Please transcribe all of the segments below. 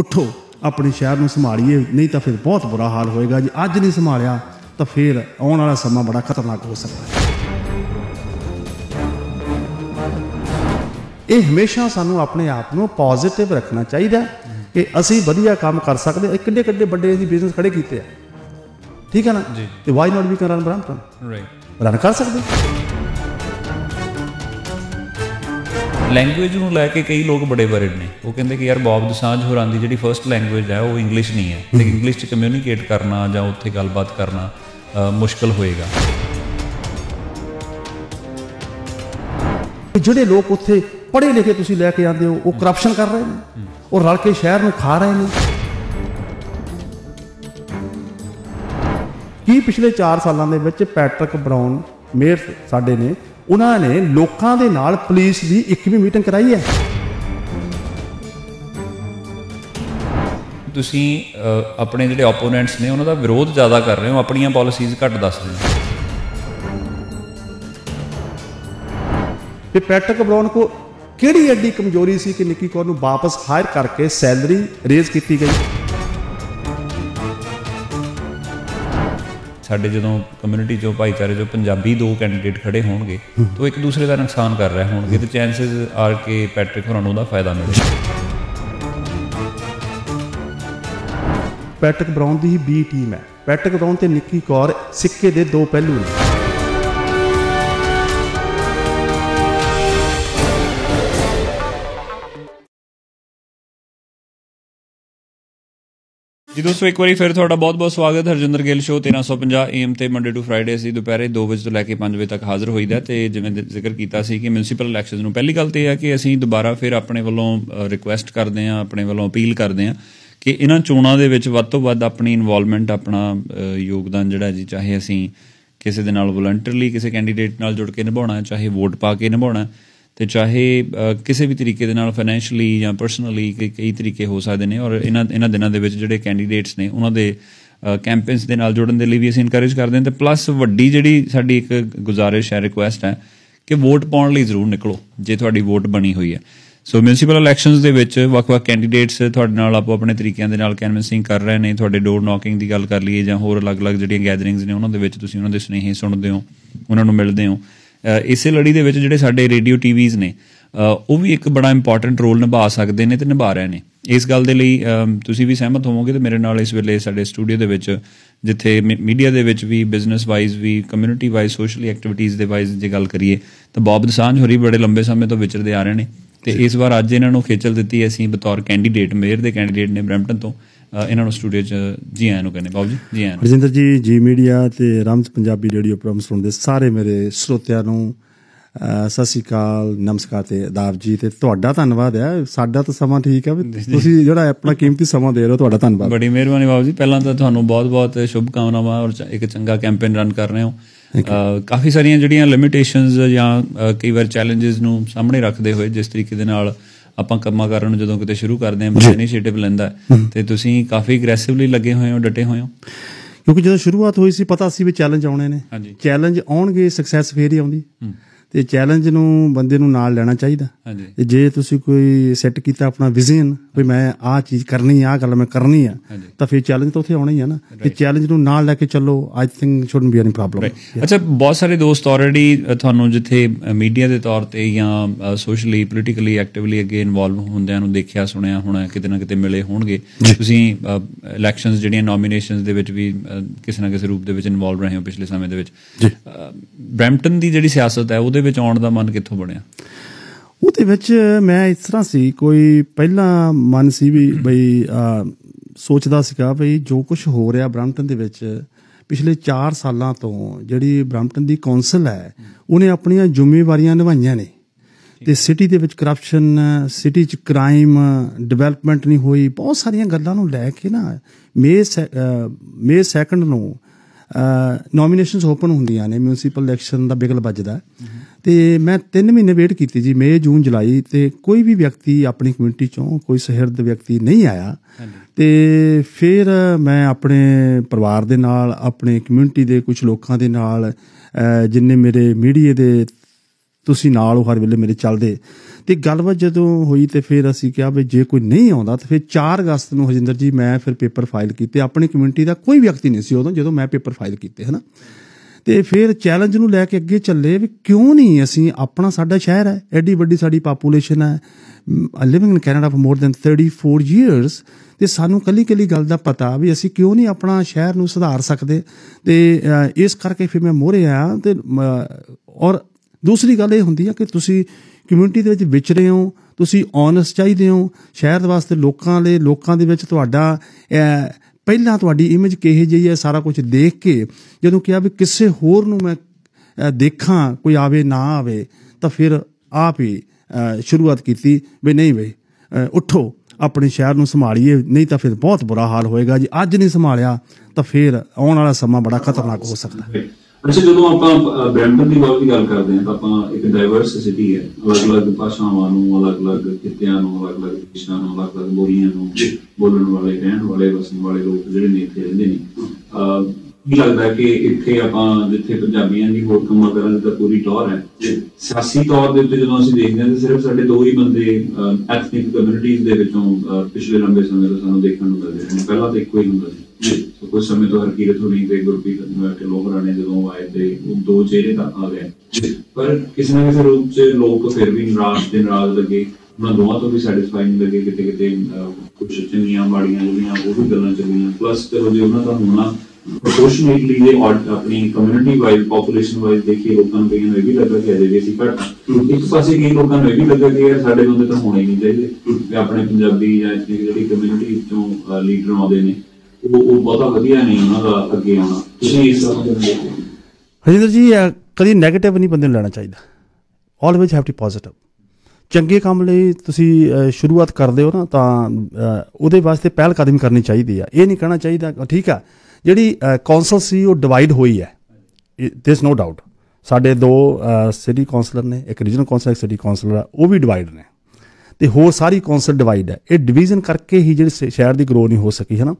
ਉੱਠੋ ਆਪਣੇ ਸ਼ਹਿਰ ਨੂੰ ਸੰਭਾਲੀਏ ਨਹੀਂ ਤਾਂ ਫਿਰ ਬਹੁਤ ਬੁਰਾ ਹਾਲ ਹੋਏਗਾ ਜੇ ਅੱਜ ਨਹੀਂ ਸੰਭਾਲਿਆ ਤਾਂ ਫਿਰ ਆਉਣ ਵਾਲਾ ਸਮਾਂ ਬੜਾ ਖਤਰਨਾਕ ਹੋ ਸਕਦਾ ਹੈ ਇਹ ਹਮੇਸ਼ਾ ਸਾਨੂੰ ਆਪਣੇ ਆਪ ਨੂੰ ਪੋਜ਼ਿਟਿਵ ਰੱਖਣਾ ਚਾਹੀਦਾ ਕਿ ਅਸੀਂ ਵਧੀਆ ਕੰਮ ਕਰ ਸਕਦੇ ਹਾਂ ਕਿੰਨੇ ਕਿੰਨੇ ਵੱਡੇ ਅਸੀਂ ਬਿਜ਼ਨਸ ਖੜੇ ਕੀਤੇ ਆ ਠੀਕ ਹੈ ਨਾ ਤੇ ਵਾਈ ਨਾਟ ਵੀ ਕਰਨ ਬ੍ਰਾਂਟਨ ਰਾਈਟ ਰਨ ਕਰ ਸਕਦੇ ਲੈਂਗੁਏਜ ਨੂੰ ਲੈ ਕੇ ਕਈ ਲੋਕ ਬੜੇ ਵਰਿਡ ਨੇ ਉਹ ਕਹਿੰਦੇ ਕਿ ਯਾਰ ਬੌਬ ਦਸਾਂਝ ਹੋਰਾਂ ਦੀ ਜਿਹੜੀ ਫਰਸਟ ਲੈਂਗੁਏਜ ਹੈ ਉਹ ਇੰਗਲਿਸ਼ ਨਹੀਂ ਹੈ ਤੇ ਇੰਗਲਿਸ਼ 'ਚ ਕਮਿਊਨੀਕੇਟ ਕਰਨਾ ਜਾਂ ਉੱਥੇ ਗੱਲਬਾਤ ਕਰਨਾ ਮੁਸ਼ਕਲ ਹੋਏਗਾ ਜਿਹੜੇ ਲੋਕ ਉੱਥੇ ਪੜ੍ਹੇ ਲਿਖੇ ਤੁਸੀਂ ਲੈ ਕੇ ਆਉਂਦੇ ਹੋ ਉਹ ਕਰਪਸ਼ਨ ਕਰ ਰਹੇ ਨੇ ਉਹ ਰਲ ਕੇ ਸ਼ਹਿਰ ਨੂੰ ਖਾ ਰਹੇ ਨੇ ਕੀ ਪਿਛਲੇ 4 ਸਾਲਾਂ ਦੇ ਵਿੱਚ ਪੈਟਰਿਕ ਬਰਾਊਨ ਮੇਅਰ ਸਾਡੇ ਨੇ ਉਹਨਾਂ ਨੇ ਲੋਕਾਂ ਦੇ ਨਾਲ ਪੁਲਿਸ ਦੀ ਇੱਕ ਵੀ ਮੀਟਿੰਗ ਕਰਾਈ ਹੈ ਤੁਸੀਂ ਆਪਣੇ ਜਿਹੜੇ ਆਪੋਨੈਂਟਸ ਨੇ ਉਹਨਾਂ ਦਾ ਵਿਰੋਧ ਜ਼ਿਆਦਾ ਕਰ ਰਹੇ ਹੋ ਆਪਣੀਆਂ ਪਾਲਿਸੀਜ਼ ਘੱਟ ਦੱਸ ਰਹੇ ਹੋ ਤੇ ਪੈਟਕ ਬ੍ਰਾਊਨ ਕੋ ਕਿਹੜੀ ਐਡੀ ਕਮਜ਼ੋਰੀ ਸੀ ਕਿ ਨਿੱਕੀ ਕੋਰ ਨੂੰ ਵਾਪਸ ਹਾਇਰ ਕਰਕੇ ਸੈਲਰੀ ਰੇਜ਼ ਕੀਤੀ ਗਈ ਸਾਡੇ ਜਦੋਂ ਕਮਿਊਨਿਟੀ ਚੋਂ ਭਾਈਚਾਰੇ ਚੋਂ ਪੰਜਾਬੀ ਦੋ ਕੈਂਡੀਡੇਟ ਖੜੇ ਹੋਣਗੇ ਤਾਂ ਇੱਕ ਦੂਸਰੇ ਦਾ ਨੁਕਸਾਨ ਕਰ ਰਹੇ ਹੋਣਗੇ ਤੇ ਚਾਂਸਸ ਆਰ ਕੇ ਪੈਟ੍ਰਿਕ ਹੋਰਾਂ ਨੂੰ ਦਾ ਫਾਇਦਾ ਮਿਲੇਗਾ ਪੈਟ੍ਰਿਕ ਬ੍ਰਾਊਨ ਦੀ ਹੀ ਬੀ ਟੀਮ ਹੈ ਪੈਟ੍ਰਿਕ ਬ੍ਰਾਊਨ ਤੇ ਨਿੱਕੀ ਕੌਰ ਸਿੱਕੇ ਦੇ ਦੋ ਪਹਿਲੂ ਨੇ ਜੀ ਦੋਸਤੋ ਇੱਕ ਵਾਰੀ ਫਿਰ ਤੁਹਾਡਾ ਬਹੁਤ-ਬਹੁਤ ਸਵਾਗਤ ਹਰਜਿੰਦਰ ਗਿੱਲ ਸ਼ੋ 1350 AM ਤੇ ਮੰਡੇ ਟੂ ਫਰਡੇ ਅਸੀਂ ਦੁਪਹਿਰੇ 2 ਵਜੇ ਤੋਂ ਲੈ ਕੇ 5 ਵਜੇ ਤੱਕ ਹਾਜ਼ਰ ਹੋਈਦਾ ਤੇ ਜਿਵੇਂ ਜ਼ਿਕਰ ਕੀਤਾ ਸੀ ਕਿ ਮਿਊਨਿਸਪਲ ਇਲੈਕਸ਼ਨਸ ਨੂੰ ਪਹਿਲੀ ਗੱਲ ਤੇ ਇਹ ਹੈ ਕਿ ਅਸੀਂ ਦੁਬਾਰਾ ਫਿਰ ਆਪਣੇ ਵੱਲੋਂ ਰਿਕੁਐਸਟ ਕਰਦੇ ਹਾਂ ਆਪਣੇ ਵੱਲੋਂ ਅਪੀਲ ਕਰਦੇ ਹਾਂ ਕਿ ਇਹਨਾਂ ਚੋਣਾਂ ਦੇ ਵਿੱਚ ਵੱਧ ਤੋਂ ਵੱਧ ਆਪਣੀ ਇਨਵੋਲਵਮੈਂਟ ਆਪਣਾ ਯੋਗਦਾਨ ਜਿਹੜਾ ਜੀ ਚਾਹੇ ਅਸੀਂ ਕਿਸੇ ਦੇ ਨਾਲ ਵੋਲੰਟਰੀਲੀ ਕਿਸੇ ਕੈਂਡੀਡੇਟ ਨਾਲ ਜੁੜ ਕੇ ਨਿਭਾਉਣਾ ਚਾਹੇ ਵੋਟ ਪਾ ਕੇ ਨਿਭਾਉਣਾ ਤੇ ਚਾਹੇ ਕਿਸੇ ਵੀ ਤਰੀਕੇ ਦੇ ਨਾਲ ਫਾਈਨੈਂਸ਼ਲੀ ਜਾਂ ਪਰਸਨਲੀ ਕਈ ਤਰੀਕੇ ਹੋ ਸਕਦੇ ਨੇ ਔਰ ਇਹਨਾਂ ਇਹਨਾਂ ਦਿਨਾਂ ਦੇ ਵਿੱਚ ਜਿਹੜੇ ਕੈਂਡੀਡੇਟਸ ਨੇ ਉਹਨਾਂ ਦੇ ਕੈਂਪੇਨਸ ਦੇ ਨਾਲ ਜੁੜਨ ਦੇ ਲਈ ਵੀ ਅਸੀਂ ਇਨਕਰੇਜ ਕਰਦੇ ਹਾਂ ਤੇ ਪਲੱਸ ਵੱਡੀ ਜਿਹੜੀ ਸਾਡੀ ਇੱਕ ਗੁਜ਼ਾਰਿਸ਼ ਹੈ ਰਿਕੁਐਸਟ ਹੈ ਕਿ ਵੋਟ ਪਾਉਣ ਲਈ ਜ਼ਰੂਰ ਨਿਕਲੋ ਜੇ ਤੁਹਾਡੀ ਵੋਟ ਬਣੀ ਹੋਈ ਹੈ ਸੋ ਮਿਊਨਿਸਪਲ ਇਲੈਕਸ਼ਨਸ ਦੇ ਵਿੱਚ ਵੱਖ-ਵੱਖ ਕੈਂਡੀਡੇਟਸ ਤੁਹਾਡੇ ਨਾਲ ਆਪੋ ਆਪਣੇ ਤਰੀਕਿਆਂ ਦੇ ਨਾਲ ਕਨਵਿੰਸਿੰਗ ਕਰ ਰਹੇ ਨੇ ਤੁਹਾਡੇ ਡੋਰ ਨੌਕਿੰਗ ਦੀ ਗੱਲ ਕਰ ਲਈਏ ਜਾਂ ਹੋਰ ਅਲੱਗ-ਅਲੱਗ ਜਿਹੜੀਆਂ ਗੈਦਰਿੰਗਸ ਨੇ ਉਹਨਾਂ ਦੇ ਵਿੱਚ ਤੁਸੀਂ ਉਹਨਾਂ ਦੇ ਸੁਨੇਹੇ ਸੁਣਦੇ ਹੋ ਉਹਨਾਂ ਨੂੰ ਮਿਲਦੇ ਹੋ ਇਸੇ ਲੜੀ ਦੇ ਵਿੱਚ ਜਿਹੜੇ ਸਾਡੇ ਰੇਡੀਓ ਟੀਵੀਜ਼ ਨੇ ਉਹ ਵੀ ਇੱਕ ਬੜਾ ਇੰਪੋਰਟੈਂਟ ਰੋਲ ਨਿਭਾ ਸਕਦੇ ਨੇ ਤੇ ਨਿਭਾ ਰਹੇ ਨੇ ਇਸ ਗੱਲ ਦੇ ਲਈ ਤੁਸੀਂ ਵੀ ਸਹਿਮਤ ਹੋਵੋਗੇ ਤੇ ਮੇਰੇ ਨਾਲ ਇਸ ਵੇਲੇ ਸਾਡੇ ਸਟੂਡੀਓ ਦੇ ਵਿੱਚ ਜਿੱਥੇ ਮੀਡੀਆ ਦੇ ਵਿੱਚ ਵੀ ਬਿਜ਼ਨਸ ਵਾਈਜ਼ ਵੀ ਕਮਿਊਨਿਟੀ ਵਾਈਜ਼ ਸੋਸ਼ਲੀ ਐਕਟੀਵਿਟੀਜ਼ ਦੇ ਵਾਈਜ਼ ਜੇ ਗੱਲ ਕਰੀਏ ਤਾਂ ਬੌਬ ਦਸਾਂਝ ਹੋਰੀ ਬੜੇ ਲੰਬੇ ਸਮੇਂ ਤੋਂ ਵਿਚਰਦੇ ਆ ਰਹੇ ਨੇ ਤੇ ਇਸ ਵਾਰ ਅੱਜ ਇਹਨਾਂ ਨੂੰ ਖੇਚਲ ਦਿੱਤੀ ਅਸੀਂ ਬਤੌਰ ਕੈਂਡੀਡੇਟ ਮੇਅਰ ਦੇ ਕੈਂਡੀਡੇਟ ਨੇ ਬ੍ਰੈਂਪਟਨ ਤੋਂ ਇਹਨਾਂ ਨੂੰ ਸਟੂਡੀਓ 'ਚ ਜੀ ਆਇਆਂ ਨੂੰ ਕਹਿੰਦੇ ਬਾਬੂ ਜੀ ਜੀ ਆਇਆਂ ਰਜਿੰਦਰ ਜੀ ਜੀ ਮੀਡੀਆ ਤੇ ਰਾਮਤ ਪੰਜਾਬੀ ਰੇਡੀਓ ਪ੍ਰੋਗਰਾਮ ਸੁਣਦੇ ਸਾਰੇ ਮੇਰੇ ਸਰੋਤਿਆਂ ਨੂੰ ਸਤਿ ਸ਼੍ਰੀ ਅਕਾਲ ਨਮਸਕਾਰ ਤੇ ਆਦਾਬ ਜੀ ਤੇ ਤੁਹਾਡਾ ਧੰਨਵਾਦ ਹੈ ਸਾਡਾ ਤਾਂ ਸਮਾਂ ਠੀਕ ਹੈ ਤੁਸੀਂ ਜਿਹੜਾ ਆਪਣਾ ਕੀਮਤੀ ਸਮਾਂ ਦੇ ਰਹੇ ਹੋ ਤੁਹਾਡਾ ਧੰਨਵਾਦ ਬੜੀ ਮਿਹਰਬਾਨੀ ਬਾਬੂ ਜੀ ਪਹਿਲਾਂ ਤਾਂ ਤੁਹਾਨੂੰ ਬਹੁਤ-ਬਹੁਤ ਸ਼ੁਭ ਕਾਮਨਾਵਾਂ ਔਰ ਇੱਕ ਚੰਗਾ ਕੈਂਪੇਨ ਰਨ ਕਰ ਰਹੇ ਹੋ ਕਾਫੀ ਸਾਰੀਆਂ ਜਿਹੜੀਆਂ ਲਿਮਿਟੇਸ਼ਨਸ ਜਾਂ ਕਈ ਵਾਰ ਚੈਲੰਜਸ ਨੂੰ ਸਾਹਮਣੇ ਰੱਖਦੇ ਹੋਏ ਜਿਸ ਤਰੀਕੇ ਦੇ ਨਾਲ ਆਪਾਂ ਕੰਮਾਂ ਕਰਨ ਨੂੰ ਜਦੋਂ ਕਿਤੇ ਸ਼ੁਰੂ ਕਰਦੇ ਹਾਂ ਇਨੀਸ਼ੀਏਟਿਵ ਲੈਂਦਾ ਤੇ ਤੁਸੀਂ ਕਾਫੀ ਅਗਰੈਸਿਵਲੀ ਲੱਗੇ ਹੋਏ ਹੋ ਡਟੇ ਹੋਏ ਹੋ ਕਿਉਂਕਿ ਜਦੋਂ ਸ਼ੁਰੂਆਤ ਹੋਈ ਸੀ ਪਤਾ ਸੀ ਵੀ ਚੈਲੰਜ ਆਉਣੇ ਨੇ ਚੈਲੰਜ ਆਉਣਗੇ ਸਕਸੈਸ ਫੇਰ ਹੀ ਆਉਂਦੀ ਤੇ ਚੈਲੰਜ ਨੂੰ ਬੰਦੇ ਨੂੰ ਨਾਲ ਲੈਣਾ ਚਾਹੀਦਾ ਤੇ ਜੇ ਤੁਸੀਂ ਕੋਈ ਸੈੱਟ ਕੀਤਾ ਆਪਣਾ ਵਿਜ਼ਨ ਵੀ ਮੈਂ ਆਹ ਚੀਜ਼ ਕਰਨੀ ਆ ਗੱਲ ਮੈਂ ਕਰਨੀ ਆ ਤਾਂ ਫਿਰ ਚੈਲੰਜ ਤਾਂ ਉੱਥੇ ਆਉਣਾ ਹੀ ਆ ਨਾ ਕਿ ਚੈਲੰਜ ਨੂੰ ਨਾਲ ਲੈ ਕੇ ਚੱਲੋ I think shouldn't be any problem ਅੱਛਾ ਬਹੁਤ ਸਾਰੇ ਦੋਸਤ ਆਲਰੇਡੀ ਤੁਹਾਨੂੰ ਜਿੱਥੇ ਮੀਡੀਆ ਦੇ ਤੌਰ ਤੇ ਜਾਂ ਸੋਸ਼ਲੀ ਪੋਲੀਟੀਕਲੀ ਐਕਟਿਵਲੀ ਅਗੇ ਇਨਵੋਲਵ ਹੁੰਦਿਆਂ ਨੂੰ ਦੇਖਿਆ ਸੁਣਿਆ ਹੋਣਾ ਕਿਤੇ ਨਾ ਕਿਤੇ ਮਿਲੇ ਹੋਣਗੇ ਤੁਸੀਂ ਇਲੈਕਸ਼ਨਸ ਜਿਹੜੀਆਂ ਨੋਮੀਨੇਸ਼ਨਸ ਦੇ ਵਿੱਚ ਵੀ ਕਿਸੇ ਨਾ ਕਿਸੇ ਰੂਪ ਦੇ ਵਿੱਚ ਇਨਵੋਲਵ ਰਹੇ ਹੋ ਪਿਛਲੇ ਸਮੇਂ ਦੇ ਵਿੱਚ ਬ੍ਰੈਂਪਟਨ ਦੀ ਜਿਹੜੀ ਸਿਆਸਤ ਹੈ ਉਹਦੇ ਵਿੱਚ ਆਉਣ ਦਾ ਮਨ ਕਿੱਥੋਂ ਬਣਿਆ ਉਹਦੇ ਵਿੱਚ ਮੈਂ ਇਸ ਤਰ੍ਹਾਂ ਸੀ ਕੋਈ ਪਹਿਲਾਂ ਮਨ ਸੀ ਵੀ ਬਈ ਆ ਸੋਚਦਾ ਸੀਗਾ ਬਈ ਜੋ ਕੁਝ ਹੋ ਰਿਹਾ ਬ੍ਰਾਂਟਨ ਦੇ ਵਿੱਚ ਪਿਛਲੇ 4 ਸਾਲਾਂ ਤੋਂ ਜਿਹੜੀ ਬ੍ਰਾਂਟਨ ਦੀ ਕੌਂਸਲ ਹੈ ਉਹਨੇ ਆਪਣੀਆਂ ਜ਼ਿੰਮੇਵਾਰੀਆਂ ਨਿਭਾਈਆਂ ਨੇ ਤੇ ਸਿਟੀ ਦੇ ਵਿੱਚ ਕਰਪਸ਼ਨ ਸਿਟੀ 'ਚ ਕ੍ਰਾਈਮ ਡਿਵੈਲਪਮੈਂਟ ਨਹੀਂ ਹੋਈ ਬਹੁਤ ਸਾਰੀਆਂ ਗੱਲਾਂ ਨੂੰ ਲੈ ਕੇ ਨਾ ਮੇ ਮੇ ਸੈਕੰਡ ਨੂੰ ਨੋਮੀਨੇਸ਼ਨਸ ਓਪਨ ਹੁੰਦੀਆਂ ਨੇ ਮਿਊਨਿਸਪਲ ਇਲੈਕਸ਼ਨ ਦਾ ਬਿਗਲ ਵੱਜਦਾ ਤੇ ਮੈਂ 3 ਮਹੀਨੇ ਵੇਟ ਕੀਤੀ ਜੀ ਮਈ ਜੂਨ ਜੁਲਾਈ ਤੇ ਕੋਈ ਵੀ ਵਿਅਕਤੀ ਆਪਣੀ ਕਮਿਊਨਿਟੀ ਚੋਂ ਕੋਈ ਸਹਿਰਦ ਵਿਅਕਤੀ ਨਹੀਂ ਆਇਆ ਤੇ ਫਿਰ ਮੈਂ ਆਪਣੇ ਪਰਿਵਾਰ ਦੇ ਨਾਲ ਆਪਣੇ ਕਮਿਊਨਿਟੀ ਦੇ ਕੁਝ ਲੋਕਾਂ ਦੇ ਨਾਲ ਜਿੰਨੇ ਮੇਰੇ ਮੀਡੀਏ ਦੇ ਤੁਸੀਂ ਨਾਲ ਹਰ ਵੇਲੇ ਮੇਰੇ ਚੱਲਦੇ ਤੇ ਗੱਲਬਾਤ ਜਦੋਂ ਹੋਈ ਤੇ ਫਿਰ ਅਸੀਂ ਕਿਹਾ ਵੀ ਜੇ ਕੋਈ ਨਹੀਂ ਆਉਂਦਾ ਤੇ ਫਿਰ 4 ਅਗਸਤ ਨੂੰ ਹਜਿੰਦਰ ਜੀ ਮੈਂ ਫਿਰ ਪੇਪਰ ਫਾਈਲ ਕੀਤੇ ਆਪਣੀ ਕਮਿਊਨਿਟੀ ਦਾ ਕੋਈ ਵਿਅਕਤੀ ਨਹੀਂ ਸੀ ਉਦੋਂ ਜਦੋਂ ਮੈਂ ਪੇਪਰ ਫਾਈਲ ਕੀਤੇ ਹਨਾ ਤੇ ਫਿਰ ਚੈਲੰਜ ਨੂੰ ਲੈ ਕੇ ਅੱਗੇ ਚੱਲੇ ਵੀ ਕਿਉਂ ਨਹੀਂ ਅਸੀਂ ਆਪਣਾ ਸਾਡਾ ਸ਼ਹਿਰ ਹੈ ਐਡੀ ਵੱਡੀ ਸਾਡੀ ਪਾਪੂਲੇਸ਼ਨ ਹੈ living in Canada for more than 34 years ਤੇ ਸਾਨੂੰ ਕੱਲੀ ਕੱਲੀ ਗੱਲ ਦਾ ਪਤਾ ਵੀ ਅਸੀਂ ਕਿਉਂ ਨਹੀਂ ਆਪਣਾ ਸ਼ਹਿਰ ਨੂੰ ਸੁਧਾਰ ਸਕਦੇ ਤੇ ਇਸ ਕਰਕੇ ਫਿਰ ਮੈਂ ਮੋਰੇ ਆਇਆ ਤੇ ਔਰ ਦੂਸਰੀ ਗੱਲ ਇਹ ਹੁੰਦੀ ਹੈ ਕਿ ਤੁਸੀਂ ਕਮਿਊਨਿਟੀ ਦੇ ਵਿੱਚ ਵਿਚ ਰਹੇ ਹੋ ਤੁਸੀਂ ਓਨੈਸਟ ਚਾਹੀਦੇ ਹੋ ਸ਼ਹਿਰ ਦੇ ਵਾਸਤੇ ਲੋਕਾਂ ਦੇ ਲੋਕਾਂ ਦੇ ਵਿੱਚ ਤੁਹਾਡਾ ਪਹਿਲਾਂ ਤੁਹਾਡੀ ਇਮੇਜ ਕਿਹੇ ਜਿਹੀ ਹੈ ਸਾਰਾ ਕੁਝ ਦੇਖ ਕੇ ਜਦੋਂ ਕਿਹਾ ਵੀ ਕਿਸੇ ਹੋਰ ਨੂੰ ਮੈਂ ਦੇਖਾਂ ਕੋਈ ਆਵੇ ਨਾ ਆਵੇ ਤਾਂ ਫਿਰ ਆਪ ਹੀ ਸ਼ੁਰੂਆਤ ਕੀਤੀ ਵੀ ਨਹੀਂ ਵੇ ਉਠੋ ਆਪਣੇ ਸ਼ਹਿਰ ਨੂੰ ਸੰਭਾਲੀਏ ਨਹੀਂ ਤਾਂ ਫਿਰ ਬਹੁਤ ਬੁਰਾ ਹਾਲ ਹੋਏਗਾ ਜੀ ਅੱਜ ਨਹੀਂ ਸੰਭਾਲਿਆ ਤਾਂ ਫਿਰ ਆਉਣ ਵਾਲਾ ਸਮਾਂ ਬੜਾ ਖਤਰਨਾਕ ਹੋ ਸਕਦਾ ਹੈ ਅੱਛਾ ਜਦੋਂ ਆਪਾਂ ਬ੍ਰੈਂਟਨ ਦੀ ਗੱਲ ਦੀ ਗੱਲ ਕਰਦੇ ਹਾਂ ਤਾਂ ਆਪਾਂ ਇੱਕ ਡਾਈਵਰਸ ਸਿਟੀ ਹੈ ਅਲੱਗ-ਅਲੱਗ ਭਾਸ਼ਾਵਾਂ ਨੂੰ ਅਲੱਗ-ਅਲੱਗ ਕਿੱਤਿਆਂ ਨੂੰ ਅਲੱਗ-ਅਲੱਗ ਦੇਸ਼ਾਂ ਨੂੰ ਅਲੱਗ-ਅਲੱਗ ਬੋਲੀਆਂ ਨੂੰ ਬੋਲਣ ਵਾਲੇ ਰਹਿਣ ਵਾਲੇ ਵਸਣ ਵਾਲੇ ਲੋਕ ਜਿਹੜੇ ਨੇ ਇੱਥੇ ਰਹਿੰਦੇ ਨੇ ਅ ਵੀ ਲੱਗਦਾ ਕਿ ਇੱਥੇ ਆਪਾਂ ਜਿੱਥੇ ਪੰਜਾਬੀਆਂ ਦੀ ਹੋਰ ਕੰਮ ਕਰਨ ਦਾ ਪੂਰੀ ਟੌਰ ਹੈ ਸਿਆਸੀ ਤੌਰ ਦੇ ਉੱਤੇ ਜਦੋਂ ਅਸੀਂ ਦੇਖਦੇ ਹਾਂ ਤਾਂ ਸਿਰਫ ਸਾਡੇ ਦੋ ਹੀ ਬੰਦੇ ਐਥਨਿਕ ਕਮਿਊਨਿਟੀਜ਼ ਦੇ ਵਿੱਚੋਂ ਪਿਛਲੇ ਲੰਬੇ ਸਮੇਂ ਤੋਂ ਸਾਨੂੰ ਦੇਖਣ ਨੂੰ ਮਿਲਦੇ ਹਨ ਪਹਿਲਾਂ ਤਾਂ ਇੱਕੋ ਹੀ ਹੁੰਦਾ ਸੀ ਜੀ ਕੋਈ ਸਮੇਂ ਤੋਂ ਹਰਕੀਰਤ ਹੋਣੀ ਤੇ ਗੁਰਪ੍ਰੀਤ ਨੂੰ ਕਿ ਲੋਕ ਰਾਣੇ ਜਦੋਂ ਆਏ ਤੇ ਉਹ ਦੋ ਚਿਹਰੇ ਤਾਂ ਆ ਗਏ ਪਰ ਕਿਸੇ ਨਾ ਕਿਸੇ ਰੂਪ 'ਚ ਲੋਕ ਫਿਰ ਵੀ ਨਾਰਾਜ਼ ਦੇ ਨਰਾਜ਼ ਲੱਗੇ ਉਹਨਾਂ ਦੋਵਾਂ ਤੋਂ ਵੀ ਸੈਟੀਸਫਾਈ ਨਹੀਂ ਲੱਗੇ ਕਿਤੇ ਕਿਤੇ ਕੁਝ ਚੰਗੀਆਂ ਮਾੜੀਆਂ ਜਿਹੜੀਆਂ ਉਹ ਵੀ ਗੱਲਾਂ ਚੱਲੀਆਂ ਪਲੱਸ ਚਲੋ ਜੇ ਉਹਨਾਂ ਦਾ ਹੋਣਾ ਪ੍ਰੋਪੋਰਸ਼ਨਲੀ ਜੇ ਆਪਣੀ ਕਮਿਊਨਿਟੀ ਵਾਈਜ਼ ਪੋਪੂਲੇਸ਼ਨ ਵਾਈਜ਼ ਦੇਖੀ ਲੋਕਾਂ ਨੂੰ ਵੀ ਇਹ ਵੀ ਲੱਗਾ ਕਿ ਅਜੇ ਵੀ ਅਸੀਂ ਪਰ ਇੱਕ ਪਾਸੇ ਕਈ ਲੋਕਾਂ ਨੂੰ ਇਹ ਵੀ ਲੱਗਾ ਕਿ ਇਹ ਸਾਡੇ ਬੰਦੇ ਤਾਂ ਹੋਣੇ ਨਹੀਂ ਚਾਹੀਦੇ ਤੇ ਆਪਣੇ ਪੰਜਾਬੀ ਜਾਂ ਜਿਹੜੀ ਕਮਿਊਨਿਟੀ ਤੋਂ ਲੀਡਰ ਆਉਂਦੇ ਨੇ ਉਹ ਉਹ ਬਹੁਤਾ ਵਧੀਆ ਨਹੀਂ ਉਹਨਾਂ ਦਾ ਅੱਗੇ ਆਉਣਾ ਤੁਸੀਂ ਇਸ ਹਜਿੰਦਰ ਜੀ ਕਦੀ 네ਗੇਟਿਵ ਨਹੀਂ ਬੰਦੇ ਨੂੰ ਲੈਣਾ ਚਾਹੀਦਾ ਆਲਵੇਜ਼ ਹੈਵ ਟੂ ਪੋਜ਼ਿਟਿਵ ਚੰਗੇ ਕੰਮ ਲਈ ਤੁਸੀਂ ਸ਼ੁਰੂਆਤ ਕਰਦੇ ਹੋ ਨਾ ਤਾਂ ਉਹਦੇ ਵਾਸਤੇ ਪਹਿਲ ਕਦਮ ਕਰਨੀ ਚਾਹੀਦੀ ਆ ਇਹ ਨਹੀਂ ਕਹਿਣਾ ਚਾਹੀਦਾ ਠੀਕ ਆ ਜਿਹੜੀ ਕੌਂਸਲ ਸੀ ਉਹ ਡਿਵਾਈਡ ਹੋਈ ਹੈ ਥਿਸ ਨੋ ਡਾਊਟ ਸਾਡੇ ਦੋ ਸਿਟੀ ਕਾਉਂਸਲਰ ਨੇ ਇੱਕ ਰੀਜਨਲ ਕਾਉਂਸਲਰ ਇੱਕ ਸਿਟੀ ਕਾਉਂਸਲਰ ਆ ਉਹ ਵੀ ਡਿਵਾਈਡ ਨੇ ਤੇ ਹੋਰ ਸਾਰੀ ਕਾਉਂਸਲ ਡਿਵਾਈਡ ਹੈ ਇਹ ਡਿਵੀਜ਼ਨ ਕਰਕੇ ਹੀ ਜਿਹੜੀ ਸ਼ਹਿਰ ਦੀ ਗਰੋ ਨਹੀਂ ਹੋ ਸਕੀ ਹੈ ਨਾ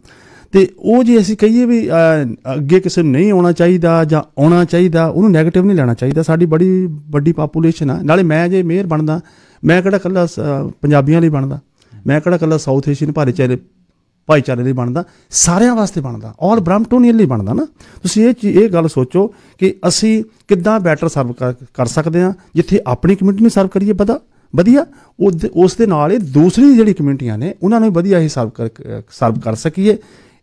ਤੇ ਉਹ ਜੇ ਅਸੀਂ ਕਹੀਏ ਵੀ ਅੱਗੇ ਕਿਸੇ ਨੂੰ ਨਹੀਂ ਆਉਣਾ ਚਾਹੀਦਾ ਜਾਂ ਆਉਣਾ ਚਾਹੀਦਾ ਉਹਨੂੰ 네ਗੇਟਿਵ ਨਹੀਂ ਲੈਣਾ ਚਾਹੀਦਾ ਸਾਡੀ ਬੜੀ ਵੱਡੀ ਪਾਪੂਲੇਸ਼ਨ ਆ ਨਾਲੇ ਮੈਂ ਜੇ ਮੇਅਰ ਬਣਦਾ ਮੈਂ ਕਿਹੜਾ ਕੱਲਾ ਪੰਜਾਬੀਆਂ ਲਈ ਬਣਦਾ ਮੈਂ ਕਿਹੜਾ ਕੱਲਾ ਸਾਊਥ ਏਸ਼ੀਅਨ ਭਾਈਚਾਰੇ ਭਾਈਚਾਰੇ ਲਈ ਬਣਦਾ ਸਾਰਿਆਂ ਵਾਸਤੇ ਬਣਦਾ ਆਲ ਬ੍ਰਾਮਟੋਨੀਅਨ ਲਈ ਬਣਦਾ ਨਾ ਤੁਸੀਂ ਇਹ ਇਹ ਗੱਲ ਸੋਚੋ ਕਿ ਅਸੀਂ ਕਿੱਦਾਂ ਬੈਟਰ ਸਰਵ ਕਰ ਸਕਦੇ ਆ ਜਿੱਥੇ ਆਪਣੀ ਕਮਿਊਨਿਟੀ ਨੂੰ ਸਰਵ ਕਰੀਏ ਪਤਾ ਵਧੀਆ ਉਸ ਦੇ ਨਾਲ ਇਹ ਦੂਸਰੀ ਜਿਹੜੀ ਕਮਿਊਨਿਟੀਆਂ ਨੇ ਉਹਨਾਂ ਨੂੰ ਵੀ ਵਧੀਆ ਹੀ ਸਰਵ ਕਰ ਸਰਵ ਕਰ ਸਕੀਏ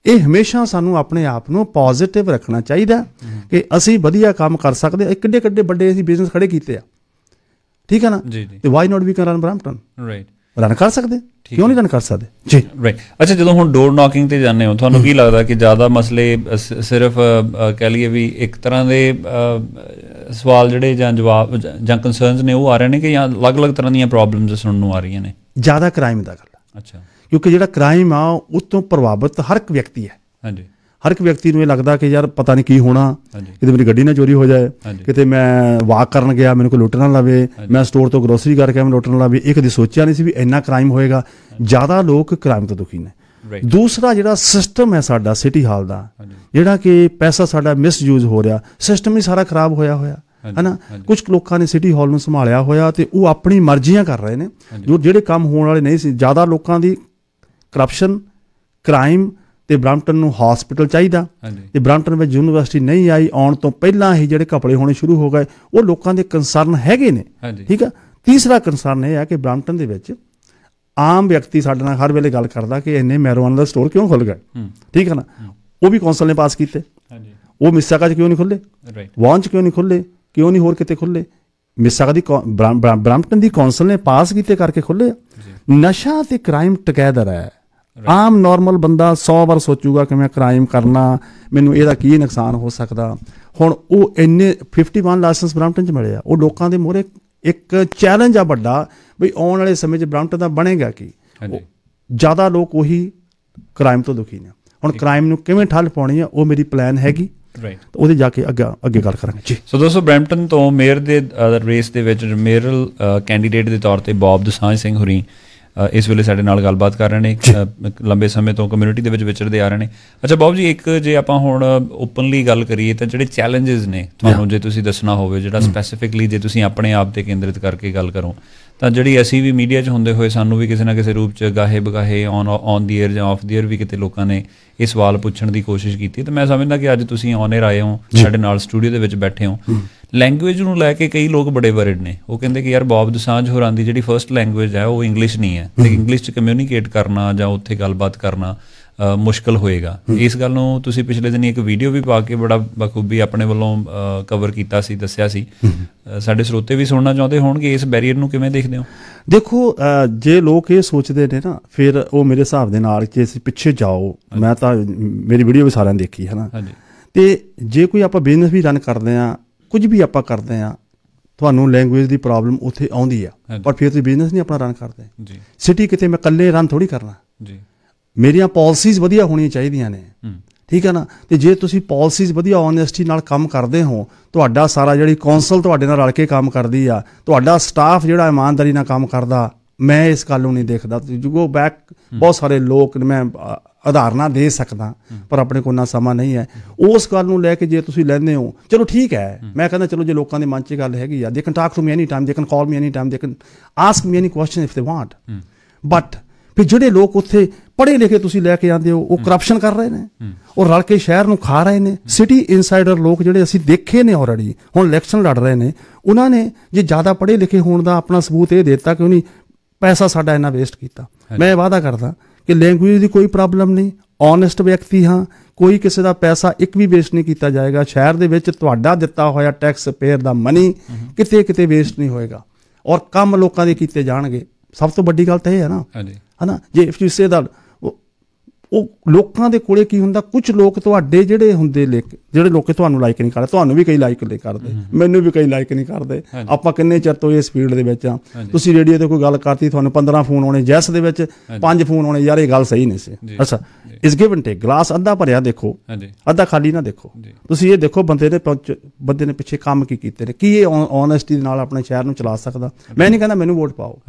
ਇਹ ਹਮੇਸ਼ਾ ਸਾਨੂੰ ਆਪਣੇ ਆਪ ਨੂੰ ਪੋਜ਼ਿਟਿਵ ਰੱਖਣਾ ਚਾਹੀਦਾ ਕਿ ਅਸੀਂ ਵਧੀਆ ਕੰਮ ਕਰ ਸਕਦੇ ਹਾਂ ਕਿੱਡੇ ਕਿੱਡੇ ਵੱਡੇ ਅਸੀਂ ਬਿਜ਼ਨਸ ਖੜੇ ਕੀਤੇ ਆ ਠੀਕ ਹੈ ਨਾ ਤੇ ਵਾਈ ਨਾਟ ਵੀ ਕਰਨ ਰਨ ਬ੍ਰੈਂਪਟਨ ਰਾਈਟ ਰਨ ਕਰ ਸਕਦੇ ਕਿਉਂ ਨਹੀਂ ਰਨ ਕਰ ਸਕਦੇ ਜੀ ਰਾਈਟ ਅੱਛਾ ਜਦੋਂ ਹੁਣ ਡੋਰ ਨੋਕਿੰਗ ਤੇ ਜਾਂਦੇ ਹੋ ਤੁਹਾਨੂੰ ਕੀ ਲੱਗਦਾ ਕਿ ਜ਼ਿਆਦਾ ਮਸਲੇ ਸਿਰਫ ਕਹਿ ਲਈਏ ਵੀ ਇੱਕ ਤਰ੍ਹਾਂ ਦੇ ਸਵਾਲ ਜਿਹੜੇ ਜਾਂ ਜਵਾਬ ਜਾਂ ਕਨਸਰਨਸ ਨੇ ਉਹ ਆ ਰਹੇ ਨੇ ਕਿ ਜਾਂ ਅਲੱਗ-ਅਲੱਗ ਤਰ੍ਹਾਂ ਦੀਆਂ ਪ੍ਰੋਬਲਮਸ ਸੁਣਨ ਨੂੰ ਆ ਰਹੀਆਂ ਨੇ ਜ਼ਿਆਦਾ ਕ੍ਰਾਈਮ ਦਾ ਗੱਲ ਅੱਛਾ ਕਿਉਂਕਿ ਜਿਹੜਾ ਕ੍ਰਾਈਮ ਆ ਉਸ ਤੋਂ ਪ੍ਰਭਾਵਿਤ ਹਰ ਇੱਕ ਵਿਅਕਤੀ ਹੈ ਹਾਂਜੀ ਹਰ ਇੱਕ ਵਿਅਕਤੀ ਨੂੰ ਇਹ ਲੱਗਦਾ ਕਿ ਯਾਰ ਪਤਾ ਨਹੀਂ ਕੀ ਹੋਣਾ ਕਿਤੇ ਮੇਰੀ ਗੱਡੀ ਨਾ ਚੋਰੀ ਹੋ ਜਾਏ ਕਿਤੇ ਮੈਂ ਵਾਕ ਕਰਨ ਗਿਆ ਮੈਨੂੰ ਕੋਈ ਲੁੱਟ ਨਾ ਲਵੇ ਮੈਂ ਸਟੋਰ ਤੋਂ ਗਰੋਸਰੀ ਕਰਕੇ ਮੈਂ ਲੁੱਟ ਨਾ ਲਵੇ ਇਹ ਕਦੀ ਸੋਚਿਆ ਨਹੀਂ ਸੀ ਵੀ ਇੰਨਾ ਕ੍ਰਾਈਮ ਹੋਏਗਾ ਜ਼ਿਆਦਾ ਲੋਕ ਕ੍ਰਾਈਮ ਤੋਂ ਦੁਖੀ ਨੇ ਦੂਸਰਾ ਜਿਹੜਾ ਸਿਸਟਮ ਹੈ ਸਾਡਾ ਸਿਟੀ ਹਾਲ ਦਾ ਜਿਹੜਾ ਕਿ ਪੈਸਾ ਸਾਡਾ ਮਿਸਯੂਜ਼ ਹੋ ਰਿਹਾ ਸਿਸਟਮ ਹੀ ਸਾਰਾ ਖਰਾਬ ਹੋਇਆ ਹੋਇਆ ਹਨਾ ਕੁਝ ਲੋਕਾਂ ਨੇ ਸਿਟੀ ਹਾਲ ਨੂੰ ਸੰਭਾਲਿਆ ਹੋਇਆ ਤੇ ਉਹ ਆਪਣੀ ਮਰਜ਼ੀਆਂ ਕਰ ਰਹੇ ਨੇ ਜੋ ਜਿਹੜੇ ਕੰਮ ਹੋਣ ਵਾਲੇ ਨਹੀਂ ਸੀ ਜ਼ਿਆਦਾ ਲੋਕਾਂ ਦੀ ਕਰਪਸ਼ਨ ਕ੍ਰਾਈਮ ਤੇ ਬ੍ਰਾਂਟਨ ਨੂੰ ਹਸਪੀਟਲ ਚਾਹੀਦਾ ਤੇ ਬ੍ਰਾਂਟਨ ਵਿੱਚ ਯੂਨੀਵਰਸਿਟੀ ਨਹੀਂ ਆਈ ਆਉਣ ਤੋਂ ਪਹਿਲਾਂ ਹੀ ਜਿਹੜੇ ਕਪੜੇ ਹੋਣੇ ਸ਼ੁਰੂ ਹੋ ਗਏ ਉਹ ਲੋਕਾਂ ਦੇ ਕੰਸਰਨ ਹੈਗੇ ਨੇ ਠੀਕ ਆ ਤੀਸਰਾ ਕੰਸਰਨ ਇਹ ਆ ਕਿ ਬ੍ਰਾਂਟਨ ਦੇ ਵਿੱਚ ਆਮ ਵਿਅਕਤੀ ਸਾਡੇ ਨਾਲ ਹਰ ਵੇਲੇ ਗੱਲ ਕਰਦਾ ਕਿ ਇੰਨੇ ਮੈਰੋਨ ਦਾ ਸਟੋਰ ਕਿਉਂ ਖੁੱਲ ਗਿਆ ਠੀਕ ਹੈ ਨਾ ਉਹ ਵੀ ਕੌਂਸਲ ਨੇ ਪਾਸ ਕੀਤੇ ਹਾਂਜੀ ਉਹ ਮਿਸਾਕਾ ਚ ਕਿਉਂ ਨਹੀਂ ਖੁੱਲੇ ਰਾਈਟ ਵਾਂਚ ਕਿਉਂ ਨਹੀਂ ਖੁੱਲੇ ਕਿਉਂ ਨਹੀਂ ਹੋਰ ਕਿਤੇ ਖੁੱਲੇ ਮਿਸਾਕਾ ਦੀ ਬ੍ਰਾਂਟਨ ਦੀ ਕੌਂਸਲ ਨੇ ਪਾਸ ਕੀਤੇ ਕਰਕੇ ਖੁੱਲੇ ਨਸ਼ਾ ਤੇ ਕ੍ਰਾਈਮ ਟੁਗੇਦਰ ਹੈ ਆਮ ਨਾਰਮਲ ਬੰਦਾ 100 ਵਾਰ ਸੋਚੂਗਾ ਕਿ ਮੈਂ ਕ੍ਰਾਈਮ ਕਰਨਾ ਮੈਨੂੰ ਇਹਦਾ ਕੀ ਨੁਕਸਾਨ ਹੋ ਸਕਦਾ ਹੁਣ ਉਹ ਇੰਨੇ 51 ਲਾਇਸੈਂਸ ਬ੍ਰਾਂਟਨ ਚ ਮਿਲਿਆ ਉਹ ਲੋਕਾਂ ਦੇ ਮੋਰੇ ਇੱਕ ਚੈਲੰਜ ਆ ਵੱਡਾ ਵੀ ਆਉਣ ਵਾਲੇ ਸਮੇਂ 'ਚ ਬ੍ਰਾਂਟਨ ਦਾ ਬਣੇਗਾ ਕੀ ਜਿਆਦਾ ਲੋਕ ਉਹੀ ਕ੍ਰਾਈਮ ਤੋਂ ਦੁਖੀ ਨੇ ਹੁਣ ਕ੍ਰਾਈਮ ਨੂੰ ਕਿਵੇਂ ਠੱਲ ਪਾਉਣੀ ਆ ਉਹ ਮੇਰੀ ਪਲਾਨ ਹੈਗੀ ਰਾਈਟ ਉਹਦੇ ਜਾ ਕੇ ਅੱਗੇ ਅੱਗੇ ਗੱਲ ਕਰਾਂਗੇ ਜੀ ਸੋ ਦੋਸਤੋ ਬ੍ਰੈਂਪਟਨ ਤੋਂ ਮੇਅਰ ਦੇ ਰੇਸ ਦੇ ਵਿੱਚ ਮੇਅਰਲ ਕੈਂਡੀਡੇਟ ਦੇ ਤੌਰ ਤੇ ਬੌਬ ਦਸਾਂਜ ਸਿੰਘ ਹੁਰੀ ਇਸ ਵੇਲੇ ਸਾਡੇ ਨਾਲ ਗੱਲਬਾਤ ਕਰ ਰਹੇ ਨੇ ਲੰਬੇ ਸਮੇਂ ਤੋਂ ਕਮਿਊਨਿਟੀ ਦੇ ਵਿੱਚ ਵਿਚਰਦੇ ਆ ਰਹੇ ਨੇ ਅੱਛਾ ਬਾਬੂ ਜੀ ਇੱਕ ਜੇ ਆਪਾਂ ਹੁਣ ਓਪਨਲੀ ਗੱਲ ਕਰੀਏ ਤਾਂ ਜਿਹੜੇ ਚੈਲੰਜਸ ਨੇ ਤੁਹਾਨੂੰ ਜੇ ਤੁਸੀਂ ਦੱਸਣਾ ਹੋਵੇ ਜਿਹੜਾ ਸਪੈਸੀਫਿਕਲੀ mm. ਜੇ ਤੁਸੀਂ ਆਪਣੇ ਆਪ ਤੇ ਕੇਂਦਰਿਤ ਕਰਕੇ ਗੱਲ ਕਰੋ ਤਾਂ ਜਿਹੜੀ ਅਸੀਂ ਵੀ ਮੀਡੀਆ 'ਚ ਹੁੰਦੇ ਹੋਏ ਸਾਨੂੰ ਵੀ ਕਿਸੇ ਨਾ ਕਿਸੇ ਰੂਪ 'ਚ ਗਾਹੇ ਬਗਾਹੇ ਔਨ ਔਨ ਦੀ 에ਅਰ ਜਾਂ ਆਫ ਦੀ ਏਅਰ ਵੀ ਕਿਤੇ ਲੋਕਾਂ ਨੇ ਇਹ ਸਵਾਲ ਪੁੱਛਣ ਦੀ ਕੋਸ਼ਿਸ਼ ਕੀਤੀ ਤੇ ਮੈਂ ਸਮਝਦਾ ਕਿ ਅੱਜ ਤੁਸੀਂ ਔਨ 에ਅਰ ਆਏ ਹੋ ਸਾਡੇ ਨਾਲ ਸਟੂਡੀਓ ਦੇ ਵਿੱਚ ਬੈਠੇ ਹੋ mm. ਲੈਂਗੁਏਜ ਨੂੰ ਲੈ ਕੇ ਕਈ ਲੋਕ ਬੜੇ ਵਰਿਡ ਨੇ ਉਹ ਕਹਿੰਦੇ ਕਿ ਯਾਰ ਬੌਬ ਦਸਾਂਝ ਹੋਰਾਂ ਦੀ ਜਿਹੜੀ ਫਰਸਟ ਲੈਂਗੁਏਜ ਹੈ ਉਹ ਇੰਗਲਿਸ਼ ਨਹੀਂ ਹੈ ਤੇ ਇੰਗਲਿਸ਼ 'ਚ ਕਮਿਊਨੀਕੇਟ ਕਰਨਾ ਜਾਂ ਉੱਥੇ ਗੱਲਬਾਤ ਕਰਨਾ ਮੁਸ਼ਕਲ ਹੋਏਗਾ ਇਸ ਗੱਲ ਨੂੰ ਤੁਸੀਂ ਪਿਛਲੇ ਦਿਨੀ ਇੱਕ ਵੀਡੀਓ ਵੀ ਪਾ ਕੇ ਬੜਾ ਬਖੂਬੀ ਆਪਣੇ ਵੱਲੋਂ ਕਵਰ ਕੀਤਾ ਸੀ ਦੱਸਿਆ ਸੀ ਸਾਡੇ ਸਰੋਤੇ ਵੀ ਸੁਣਨਾ ਚਾਹੁੰਦੇ ਹੋਣਗੇ ਇਸ ਬੈਰੀਅਰ ਨੂੰ ਕਿਵੇਂ ਦੇਖਦੇ ਹੋ ਦੇਖੋ ਜੇ ਲੋਕ ਇਹ ਸੋਚਦੇ ਨੇ ਨਾ ਫਿਰ ਉਹ ਮੇਰੇ ਹਿਸਾਬ ਦੇ ਨਾਲ ਕਿ ਅਸੀਂ ਪਿੱਛੇ ਜਾਓ ਮੈਂ ਤਾਂ ਮੇਰੀ ਵੀਡੀਓ ਵੀ ਸਾਰਿਆਂ ਨੇ ਦੇਖੀ ਹੈ ਨਾ ਤੇ ਜੇ ਕੋਈ ਆਪਾਂ ਬਿਜ਼ਨਸ ਵੀ ਰਨ ਕਰਦੇ ਆ ਕੁਝ ਵੀ ਆਪਾਂ ਕਰਦੇ ਆ ਤੁਹਾਨੂੰ ਲੈਂਗੁਏਜ ਦੀ ਪ੍ਰੋਬਲਮ ਉੱਥੇ ਆਉਂਦੀ ਆ ਪਰ ਫਿਰ ਤੁਸੀਂ ਬਿਜ਼ਨਸ ਨਹੀਂ ਆਪਣਾ ਰਨ ਕਰਦੇ ਜੀ ਸਿਟੀ ਕਿਤੇ ਮੈਂ ਇਕੱਲੇ ਰਨ ਥੋੜੀ ਕਰਨਾ ਜੀ ਮੇਰੀਆਂ ਪਾਲਿਸੀਜ਼ ਵਧੀਆ ਹੋਣੀਆਂ ਚਾਹੀਦੀਆਂ ਨੇ ਠੀਕ ਹੈ ਨਾ ਤੇ ਜੇ ਤੁਸੀਂ ਪਾਲਿਸੀਜ਼ ਵਧੀਆ ਓਨੈਸਟੀ ਨਾਲ ਕੰਮ ਕਰਦੇ ਹੋ ਤੁਹਾਡਾ ਸਾਰਾ ਜਿਹੜੀ ਕਾਉਂਸਲ ਤੁਹਾਡੇ ਨਾਲ ਰਲ ਕੇ ਕੰਮ ਕਰਦੀ ਆ ਤੁਹਾਡਾ ਸਟਾਫ ਜਿਹੜਾ ਇਮਾਨਦਾਰੀ ਨਾਲ ਕੰਮ ਕਰਦਾ ਮੈਂ ਇਸ ਗੱਲ ਨੂੰ ਨਹੀਂ ਦੇਖਦਾ ਤੁਸੀਂ ਗੋ ਬੈਕ ਬਹੁਤ ਸਾਰੇ ਲੋਕ ਮੈਂ ਆਧਾਰਨਾ ਦੇ ਸਕਦਾ ਪਰ ਆਪਣੇ ਕੋਲ ਨਾ ਸਮਾਂ ਨਹੀਂ ਹੈ ਉਸ ਗੱਲ ਨੂੰ ਲੈ ਕੇ ਜੇ ਤੁਸੀਂ ਲੈਂਦੇ ਹੋ ਚਲੋ ਠੀਕ ਹੈ ਮੈਂ ਕਹਿੰਦਾ ਚਲੋ ਜੇ ਲੋਕਾਂ ਦੇ ਮਨ 'ਚ ਗੱਲ ਹੈਗੀ ਆ they can talk to me any time they can call me any time they can ask me any question if they want but ਫਿਰ ਜਿਹੜੇ ਲੋਕ ਉੱਥੇ ਪੜ੍ਹੇ ਲਿਖੇ ਤੁਸੀਂ ਲੈ ਕੇ ਆਂਦੇ ਹੋ ਉਹ ਕਰਪਸ਼ਨ ਕਰ ਰਹੇ ਨੇ ਉਹ ਰਲ ਕੇ ਸ਼ਹਿਰ ਨੂੰ ਖਾ ਰਹੇ ਨੇ ਸਿਟੀ ਇਨਸਾਈਡਰ ਲੋਕ ਜਿਹੜੇ ਅਸੀਂ ਦੇਖੇ ਨੇ ਆਲਰੇਡੀ ਹੁਣ ਇਲੈਕਸ਼ਨ ਲੜ ਰਹੇ ਨੇ ਉਹਨਾਂ ਨੇ ਜੇ ਜ਼ਿਆਦਾ ਪੜ੍ਹੇ ਲਿਖੇ ਹੋਣ ਦਾ ਆਪਣਾ ਸਬੂਤ ਇਹ ਦਿੱਤਾ ਕਿ ਨਹੀਂ ਪੈਸਾ ਸਾਡਾ ਇੰਨਾ ਵੇਸਟ ਕੀਤਾ ਮੈਂ ਵਾਅਦਾ ਕਰਦਾ ਕਿ ਲੈਂਗੁਏਜ ਦੀ ਕੋਈ ਪ੍ਰੋਬਲਮ ਨਹੀਂ ਓਨੈਸਟ ਵਿਅਕਤੀ ਹਾਂ ਕੋਈ ਕਿਸੇ ਦਾ ਪੈਸਾ ਇੱਕ ਵੀ ਵੇਸਟ ਨਹੀਂ ਕੀਤਾ ਜਾਏਗਾ ਸ਼ਹਿਰ ਦੇ ਵਿੱਚ ਤੁਹਾਡਾ ਦਿੱਤਾ ਹੋਇਆ ਟੈਕਸ ਪੇਅਰ ਦਾ ਮਨੀ ਕਿਤੇ ਕਿਤੇ ਵੇਸਟ ਨਹੀਂ ਹੋਏਗਾ ਔਰ ਕੰਮ ਲੋਕਾਂ ਦੇ ਕੀਤੇ ਜਾਣਗੇ ਸਭ ਤੋਂ ਵੱਡੀ ਗੱਲ ਤਾਂ ਇਹ ਹੈ ਨਾ ਹਾਂਜੀ ਨਾ ਜੇ ਇਫ ਯੂ ਸੇ ਦੈਟ ਉਹ ਲੋਕਾਂ ਦੇ ਕੋਲੇ ਕੀ ਹੁੰਦਾ ਕੁਝ ਲੋਕ ਤੁਹਾਡੇ ਜਿਹੜੇ ਹੁੰਦੇ ਲਿਖ ਜਿਹੜੇ ਲੋਕੇ ਤੁਹਾਨੂੰ ਲਾਈਕ ਨਹੀਂ ਕਰਦੇ ਤੁਹਾਨੂੰ ਵੀ ਕਈ ਲਾਈਕ ਨਹੀਂ ਕਰਦੇ ਮੈਨੂੰ ਵੀ ਕਈ ਲਾਈਕ ਨਹੀਂ ਕਰਦੇ ਆਪਾਂ ਕਿੰਨੇ ਚਿਰ ਤੋਂ ਇਸ ਫੀਲਡ ਦੇ ਵਿੱਚ ਆ ਤੁਸੀਂ ਰੇਡੀਓ ਤੇ ਕੋਈ ਗੱਲ ਕਰਤੀ ਤੁਹਾਨੂੰ 15 ਫੋਨ ਆਉਣੇ ਜੈਸ ਦੇ ਵਿੱਚ ਪੰਜ ਫੋਨ ਆਉਣੇ ਯਾਰ ਇਹ ਗੱਲ ਸਹੀ ਨਹੀਂ ਸੀ ਅੱਛਾ ਇਸ ਗਿਵਨ ਟੇਕ ਗਲਾਸ ਅੱਧਾ ਭਰਿਆ ਦੇਖੋ ਅੱਧਾ ਖਾਲੀ ਨਾ ਦੇਖੋ ਤੁਸੀਂ ਇਹ ਦੇਖੋ ਬੰਦੇ ਨੇ ਬੰਦੇ ਨੇ ਪਿੱਛੇ ਕੰਮ ਕੀ ਕੀਤੇ ਨੇ ਕੀ ਇਹ ਓਨੈਸਟੀ ਦੇ ਨਾਲ ਆਪਣੇ ਸ਼ਹਿਰ ਨੂੰ ਚਲਾ ਸਕਦਾ ਮੈਂ ਨਹੀਂ ਕਹਿੰਦਾ ਮੈਨੂੰ ਵੋਟ ਪਾਓ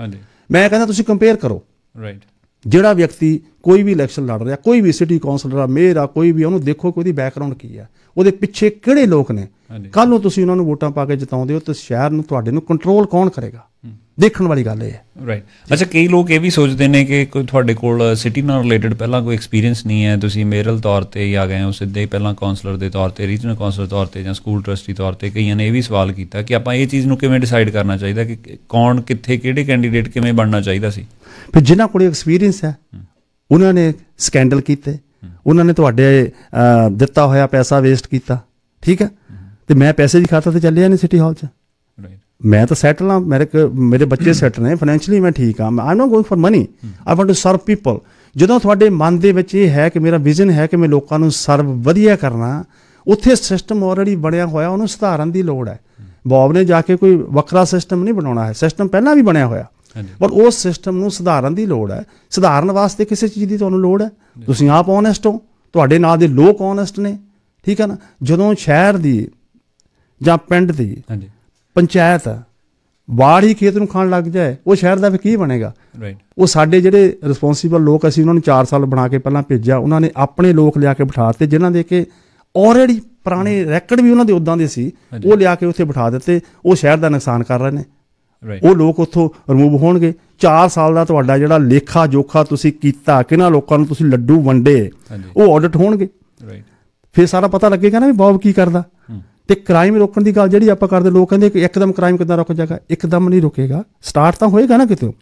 ਮੈਂ ਕਹਿੰਦਾ ਤੁਸੀਂ ਕੰਪੇਅਰ ਕਰੋ ਰਾਈਟ ਜਿਹੜਾ ਵਿਅਕਤੀ ਕੋਈ ਵੀ ਇਲੈਕਸ਼ਨ ਲੜ ਰਿਹਾ ਕੋਈ ਵੀ ਸਿਟੀ ਕਾਉਂਸਲਰ ਆ ਮੇਅਰ ਆ ਕੋਈ ਵੀ ਉਹਨੂੰ ਦੇਖੋ ਕਿ ਉਹਦੀ ਬੈਕਗ੍ਰਾਉਂਡ ਕੀ ਆ ਉਹਦੇ ਪਿੱਛੇ ਕਿਹੜੇ ਲੋਕ ਨੇ ਕੱਲ ਨੂੰ ਤੁਸੀਂ ਉਹਨਾਂ ਨੂੰ ਵੋਟਾਂ ਪਾ ਕੇ ਜਿਤਾਉਂਦੇ ਹੋ ਤਾਂ ਸ਼ਹਿਰ ਨੂੰ ਤੁਹਾਡੇ ਨੂੰ ਕੰਟਰੋਲ ਕੌਣ ਕਰੇਗਾ ਦੇਖਣ ਵਾਲੀ ਗੱਲ ਇਹ ਹੈ ਰਾਈਟ ਅੱਛਾ ਕਈ ਲੋਕ ਇਹ ਵੀ ਸੋਚਦੇ ਨੇ ਕਿ ਕੋਈ ਤੁਹਾਡੇ ਕੋਲ ਸਿਟੀ ਨਾਲ ਰਿਲੇਟਡ ਪਹਿਲਾਂ ਕੋਈ ਐਕਸਪੀਰੀਅੰਸ ਨਹੀਂ ਹੈ ਤੁਸੀਂ ਮੇਅਰਲ ਤੌਰ ਤੇ ਹੀ ਆ ਗਏ ਹੋ ਸਿੱਧੇ ਪਹਿਲਾਂ ਕਾਉਂਸਲਰ ਦੇ ਤੌਰ ਤੇ ਰੀਜਨਲ ਕਾਉਂਸਲਰ ਤੌਰ ਤੇ ਜਾਂ ਸਕੂਲ ਟਰਸਟੀ ਤੌਰ ਤੇ ਕਈਆਂ ਨੇ ਇਹ ਵੀ ਸਵਾਲ ਕੀਤਾ ਕਿ ਆਪਾਂ ਇਹ ਚੀਜ਼ ਨੂੰ ਕਿਵੇਂ ਡਿਸਾਈਡ ਕਰਨਾ ਚਾਹੀਦਾ ਕਿ ਕੌਣ ਕਿੱਥੇ ਕਿਹੜੇ ਕੈਂਡੀਡੇਟ ਕਿਵੇਂ ਬਣਨਾ ਚਾਹੀਦਾ ਸੀ ਫਿਰ ਜਿਨ੍ਹਾਂ ਕੋਲ ਐਕਸਪੀਰੀਅੰਸ ਹੈ ਉਹਨਾਂ ਨੇ ਸਕੈਂਡਲ ਕੀਤੇ ਉਹਨਾਂ ਨੇ ਤੁਹਾਡੇ ਦਿੱਤਾ ਹੋਇਆ ਪੈਸਾ ਵੇਸਟ ਕੀਤਾ ਠੀਕ ਹੈ ਤੇ ਮੈਂ ਪੈਸੇ ਦੀ ਖਾਤਰ ਤੇ ਚੱਲਿਆ ਨਹੀਂ ਸਿਟੀ ਹਾਲ 'ਚ ਮੈਂ ਤਾਂ ਸੈਟਲ ਆ ਮੇਰੇ ਮੇਰੇ ਬੱਚੇ ਸੈਟ ਨੇ ਫਾਈਨੈਂਸ਼ਲੀ ਮੈਂ ਠੀਕ ਆ I'm not going for money I want to serve people ਜਦੋਂ ਤੁਹਾਡੇ ਮਨ ਦੇ ਵਿੱਚ ਇਹ ਹੈ ਕਿ ਮੇਰਾ ਵਿਜ਼ਨ ਹੈ ਕਿ ਮੈਂ ਲੋਕਾਂ ਨੂੰ ਸਰਵ ਵਧੀਆ ਕਰਨਾ ਉੱਥੇ ਸਿਸਟਮ ਆਲਰੇਡੀ ਬਣਿਆ ਹੋਇਆ ਉਹਨੂੰ ਸੁਧਾਰਨ ਦੀ ਲੋੜ ਹੈ ਬੌਬ ਨੇ ਜਾ ਕੇ ਕੋਈ ਵੱਖਰਾ ਸਿਸਟਮ ਨਹੀਂ ਬਣਾਉਣਾ ਹੈ ਸਿਸਟਮ ਪਹਿਲਾਂ ਵੀ ਬਣਿਆ ਹੋਇਆ ਪਰ ਉਸ ਸਿਸਟਮ ਨੂੰ ਸੁਧਾਰਨ ਦੀ ਲੋੜ ਹੈ ਸੁਧਾਰਨ ਵਾਸਤੇ ਕਿਸੇ ਚੀਜ਼ ਦੀ ਤੁਹਾਨੂੰ ਲੋੜ ਹੈ ਤੁਸੀਂ ਆਪ ਓਨੈਸਟ ਹੋ ਤੁਹਾਡੇ ਨਾਲ ਦੇ ਲੋਕ ਓਨੈਸਟ ਨੇ ਠੀਕ ਹੈ ਨਾ ਜਦੋਂ ਸ਼ਹਿਰ ਦੀ ਜਾਂ ਪਿੰਡ ਦੀ ਹਾਂਜੀ ਪੰਚਾਇਤ ਬਾੜੀ ਖੇਤ ਨੂੰ ਖਾਣ ਲੱਗ ਜਾਏ ਉਹ ਸ਼ਹਿਰ ਦਾ ਵੀ ਕੀ ਬਣੇਗਾ ਰਾਈਟ ਉਹ ਸਾਡੇ ਜਿਹੜੇ ਰਿਸਪੌਂਸੀਬਲ ਲੋਕ ਅਸੀਂ ਉਹਨਾਂ ਨੂੰ 4 ਸਾਲ ਬਣਾ ਕੇ ਪਹਿਲਾਂ ਭੇਜਿਆ ਉਹਨਾਂ ਨੇ ਆਪਣੇ ਲੋਕ ਲਿਆ ਕੇ ਬਿਠਾ ਦਿੱਤੇ ਜਿਨ੍ਹਾਂ ਦੇ ਕਿ ਆਲਰੇਡੀ ਪੁਰਾਣੇ ਰੈਕਡ ਵੀ ਉਹਨਾਂ ਦੇ ਉਦਾਂ ਦੇ ਸੀ ਉਹ ਲਿਆ ਕੇ ਉੱਥੇ ਬਿਠਾ ਦਿੱਤੇ ਉਹ ਸ਼ਹਿਰ ਦਾ ਨੁਕਸਾਨ ਕਰ ਰਹੇ ਨੇ ਉਹ ਲੋਕ ਉੱਥੋਂ ਰਿਮੂਵ ਹੋਣਗੇ 4 ਸਾਲ ਦਾ ਤੁਹਾਡਾ ਜਿਹੜਾ ਲੇਖਾ ਜੋਖਾ ਤੁਸੀਂ ਕੀਤਾ ਕਿਹਨਾਂ ਲੋਕਾਂ ਨੂੰ ਤੁਸੀਂ ਲੱਡੂ ਵੰਡੇ ਉਹ ਆਡਿਟ ਹੋਣਗੇ ਰਾਈਟ ਫਿਰ ਸਾਰਾ ਪਤਾ ਲੱਗੇਗਾ ਨਾ ਵੀ ਬੌਬ ਕੀ ਕਰਦਾ ਤੇ ਕ੍ਰਾਈਮ ਰੋਕਣ ਦੀ ਗੱਲ ਜਿਹੜੀ ਆਪਾਂ ਕਰਦੇ ਲੋਕ ਕਹਿੰਦੇ ਕਿ ਇੱਕਦਮ ਕ੍ਰਾਈਮ ਕਿਦਾਂ ਰੁਕ ਜਾਗਾ ਇੱਕਦਮ ਨਹੀਂ ਰੁਕੇਗਾ ਸਟਾਰਟ ਤਾਂ ਹੋਏਗਾ ਨਾ ਕਿਤੇ